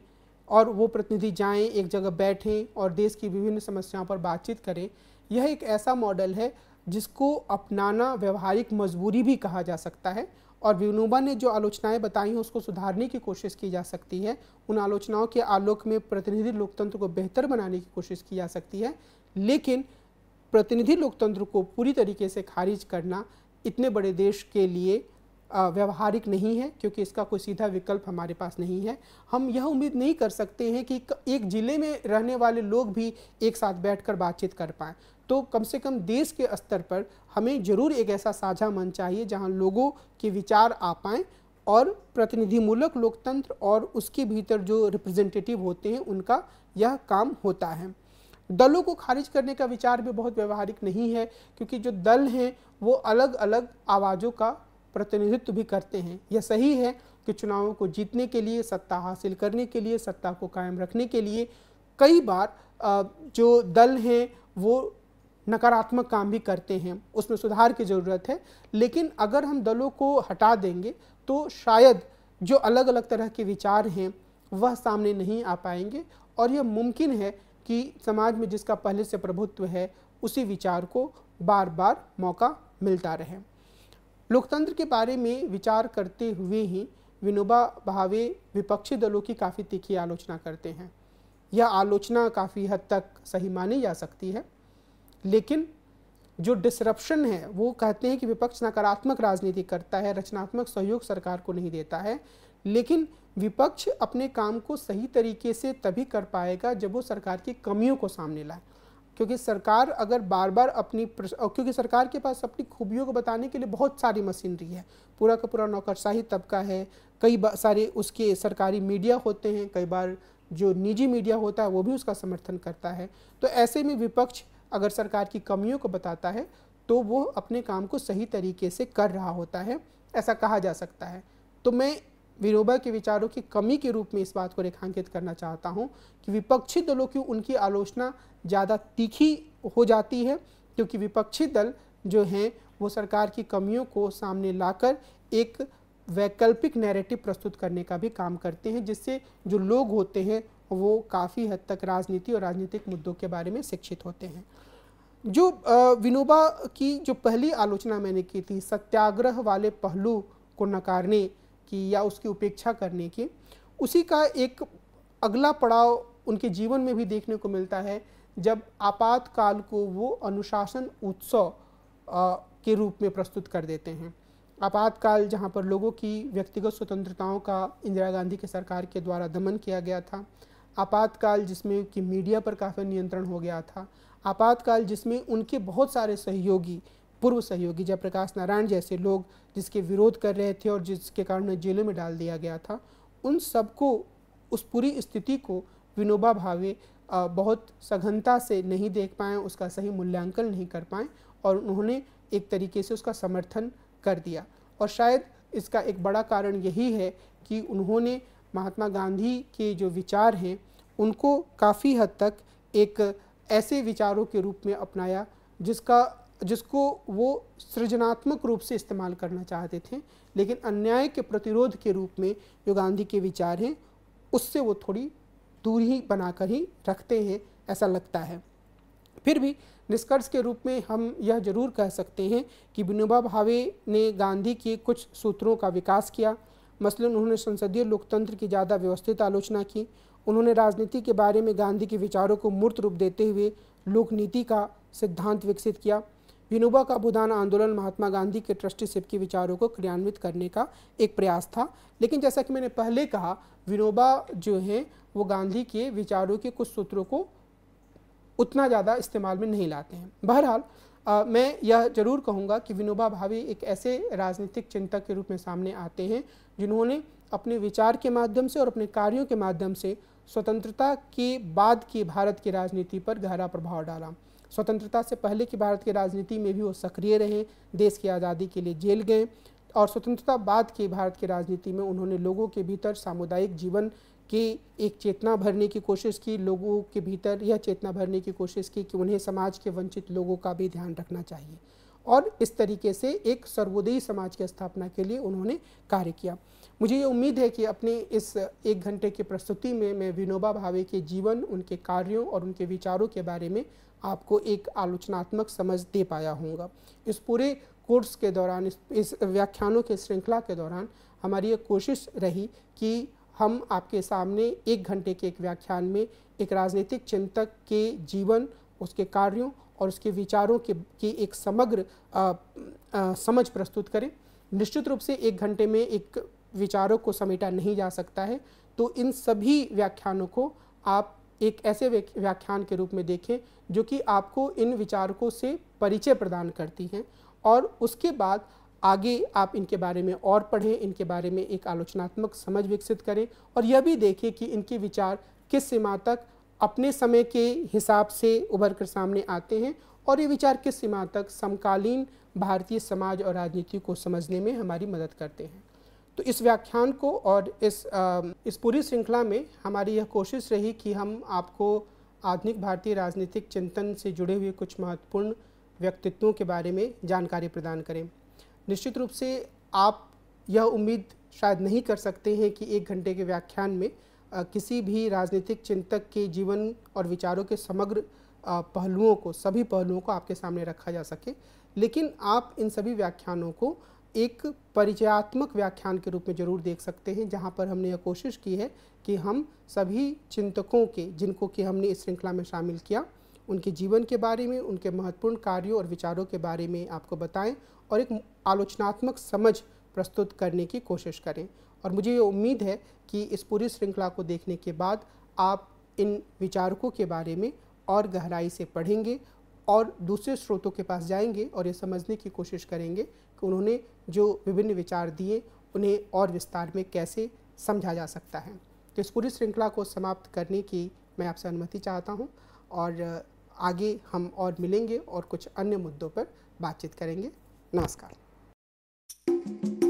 और वो प्रतिनिधि जाएं एक जगह बैठें और देश की विभिन्न समस्याओं पर बातचीत करें यह एक ऐसा मॉडल है जिसको अपनाना व्यवहारिक मजबूरी भी कहा जा सकता है और विनोबा ने जो आलोचनाएं बताई हैं उसको सुधारने की कोशिश की जा सकती है उन आलोचनाओं के आलोक में प्रतिनिधि लोकतंत्र को बेहतर बनाने की कोशिश की जा सकती है लेकिन प्रतिनिधि लोकतंत्र को पूरी तरीके से खारिज करना इतने बड़े देश के लिए व्यवहारिक नहीं है क्योंकि इसका कोई सीधा विकल्प हमारे पास नहीं है हम यह उम्मीद नहीं कर सकते हैं कि एक ज़िले में रहने वाले लोग भी एक साथ बैठकर बातचीत कर पाएँ तो कम से कम देश के स्तर पर हमें ज़रूर एक ऐसा साझा मन चाहिए जहाँ लोगों के विचार आ पाएँ और प्रतिनिधिमूलक लोकतंत्र और उसके भीतर जो रिप्रेजेंटेटिव होते हैं उनका यह काम होता है दलों को खारिज करने का विचार भी बहुत व्यवहारिक नहीं है क्योंकि जो दल हैं वो अलग अलग आवाज़ों का प्रतिनिधित्व भी करते हैं यह सही है कि चुनावों को जीतने के लिए सत्ता हासिल करने के लिए सत्ता को कायम रखने के लिए कई बार जो दल हैं वो नकारात्मक काम भी करते हैं उसमें सुधार की ज़रूरत है लेकिन अगर हम दलों को हटा देंगे तो शायद जो अलग अलग तरह के विचार हैं वह सामने नहीं आ पाएंगे और यह मुमकिन है कि समाज में जिसका पहले से प्रभुत्व है उसी विचार को बार बार मौका मिलता रहे लोकतंत्र के बारे में विचार करते हुए ही विनोबा भावे विपक्षी दलों की काफ़ी तीखी आलोचना करते हैं यह आलोचना काफ़ी हद तक सही मानी जा सकती है लेकिन जो डिसरप्शन है वो कहते हैं कि विपक्ष नकारात्मक राजनीति करता है रचनात्मक सहयोग सरकार को नहीं देता है लेकिन विपक्ष अपने काम को सही तरीके से तभी कर पाएगा जब वो सरकार की कमियों को सामने लाए क्योंकि सरकार अगर बार बार अपनी क्योंकि सरकार के पास अपनी खूबियों को बताने के लिए बहुत सारी मशीनरी है पूरा का पूरा नौकरशाही तबका है कई सारे उसके सरकारी मीडिया होते हैं कई बार जो निजी मीडिया होता है वो भी उसका समर्थन करता है तो ऐसे में विपक्ष अगर सरकार की कमियों को बताता है तो वो अपने काम को सही तरीके से कर रहा होता है ऐसा कहा जा सकता है तो मैं विरोबा के विचारों की कमी के रूप में इस बात को रेखांकित करना चाहता हूँ कि विपक्षी दलों की उनकी आलोचना ज़्यादा तीखी हो जाती है क्योंकि विपक्षी दल जो हैं वो सरकार की कमियों को सामने लाकर एक वैकल्पिक नैरेटिव प्रस्तुत करने का भी काम करते हैं जिससे जो लोग होते हैं वो काफ़ी हद तक राजनीति और राजनीतिक मुद्दों के बारे में शिक्षित होते हैं जो विनोबा की जो पहली आलोचना मैंने की थी सत्याग्रह वाले पहलू को नकारने की या उसकी उपेक्षा करने की उसी का एक अगला पड़ाव उनके जीवन में भी देखने को मिलता है जब आपातकाल को वो अनुशासन उत्सव के रूप में प्रस्तुत कर देते हैं आपातकाल जहाँ पर लोगों की व्यक्तिगत स्वतंत्रताओं का इंदिरा गांधी के सरकार के द्वारा दमन किया गया था आपातकाल जिसमें कि मीडिया पर काफ़ी नियंत्रण हो गया था आपातकाल जिसमें उनके बहुत सारे सहयोगी पूर्व सहयोगी जयप्रकाश नारायण जैसे लोग जिसके विरोध कर रहे थे और जिसके कारण उन्हें जेलों में डाल दिया गया था उन सबको उस पूरी स्थिति को विनोबा भावे बहुत सघनता से नहीं देख पाए उसका सही मूल्यांकन नहीं कर पाए और उन्होंने एक तरीके से उसका समर्थन कर दिया और शायद इसका एक बड़ा कारण यही है कि उन्होंने महात्मा गांधी के जो विचार हैं उनको काफ़ी हद तक एक ऐसे विचारों के रूप में अपनाया जिसका जिसको वो सृजनात्मक रूप से इस्तेमाल करना चाहते थे लेकिन अन्याय के प्रतिरोध के रूप में जो गांधी के विचार हैं उससे वो थोड़ी दूरी बनाकर ही रखते हैं ऐसा लगता है फिर भी निष्कर्ष के रूप में हम यह जरूर कह सकते हैं कि विनोबा भावे ने गांधी के कुछ सूत्रों का विकास किया मसलन उन्होंने संसदीय लोकतंत्र की ज़्यादा व्यवस्थित आलोचना की उन्होंने राजनीति के बारे में गांधी के विचारों को मूर्त रूप देते हुए लोकनीति का सिद्धांत विकसित किया विनोबा का बुधान आंदोलन महात्मा गांधी के ट्रस्टीशिप के विचारों को क्रियान्वित करने का एक प्रयास था लेकिन जैसा कि मैंने पहले कहा विनोबा जो हैं वो गांधी के विचारों के कुछ सूत्रों को उतना ज़्यादा इस्तेमाल में नहीं लाते हैं बहरहाल आ, मैं यह जरूर कहूँगा कि विनोबा भावे एक ऐसे राजनीतिक चिंतक के रूप में सामने आते हैं जिन्होंने अपने विचार के माध्यम से और अपने कार्यों के माध्यम से स्वतंत्रता के बाद की भारत की राजनीति पर गहरा प्रभाव डाला स्वतंत्रता से पहले की भारत की राजनीति में भी वो सक्रिय रहे देश की आज़ादी के लिए जेल गए और स्वतंत्रता बाद के भारत की राजनीति में उन्होंने लोगों के भीतर सामुदायिक जीवन की एक चेतना भरने की कोशिश की लोगों के भीतर यह चेतना भरने की कोशिश की कि उन्हें समाज के वंचित लोगों का भी ध्यान रखना चाहिए और इस तरीके से एक सर्वोदयी समाज की स्थापना के लिए उन्होंने कार्य किया मुझे ये उम्मीद है कि अपने इस एक घंटे की प्रस्तुति में मैं विनोबा भावे के जीवन उनके कार्यों और उनके विचारों के बारे में आपको एक आलोचनात्मक समझ दे पाया होगा इस पूरे कोर्स के दौरान इस, इस व्याख्यानों के श्रृंखला के दौरान हमारी ये कोशिश रही कि हम आपके सामने एक घंटे के एक व्याख्यान में एक राजनीतिक चिंतक के जीवन उसके कार्यों और उसके विचारों के की एक समग्र आ, आ, समझ प्रस्तुत करें निश्चित रूप से एक घंटे में एक विचारों को समेटा नहीं जा सकता है तो इन सभी व्याख्यानों को आप एक ऐसे व्याख्यान के रूप में देखें जो कि आपको इन विचारकों से परिचय प्रदान करती हैं और उसके बाद आगे आप इनके बारे में और पढ़ें इनके बारे में एक आलोचनात्मक समझ विकसित करें और यह भी देखें कि इनके विचार किस सीमा तक अपने समय के हिसाब से उभर कर सामने आते हैं और ये विचार किस सीमा तक समकालीन भारतीय समाज और राजनीति को समझने में हमारी मदद करते हैं तो इस व्याख्यान को और इस इस पूरी श्रृंखला में हमारी यह कोशिश रही कि हम आपको आधुनिक भारतीय राजनीतिक चिंतन से जुड़े हुए कुछ महत्वपूर्ण व्यक्तित्वों के बारे में जानकारी प्रदान करें निश्चित रूप से आप यह उम्मीद शायद नहीं कर सकते हैं कि एक घंटे के व्याख्यान में किसी भी राजनीतिक चिंतक के जीवन और विचारों के समग्र पहलुओं को सभी पहलुओं को आपके सामने रखा जा सके लेकिन आप इन सभी व्याख्यानों को एक परिचयात्मक व्याख्यान के रूप में जरूर देख सकते हैं जहाँ पर हमने यह कोशिश की है कि हम सभी चिंतकों के जिनको कि हमने इस श्रृंखला में शामिल किया उनके जीवन के बारे में उनके महत्वपूर्ण कार्यों और विचारों के बारे में आपको बताएं और एक आलोचनात्मक समझ प्रस्तुत करने की कोशिश करें और मुझे ये उम्मीद है कि इस पूरी श्रृंखला को देखने के बाद आप इन विचारकों के बारे में और गहराई से पढ़ेंगे और दूसरे स्रोतों के पास जाएंगे और ये समझने की कोशिश करेंगे कि उन्होंने जो विभिन्न विचार दिए उन्हें और विस्तार में कैसे समझा जा सकता है तो इस पूरी श्रृंखला को समाप्त करने की मैं आपसे अनुमति चाहता हूँ और आगे हम और मिलेंगे और कुछ अन्य मुद्दों पर बातचीत करेंगे नमस्कार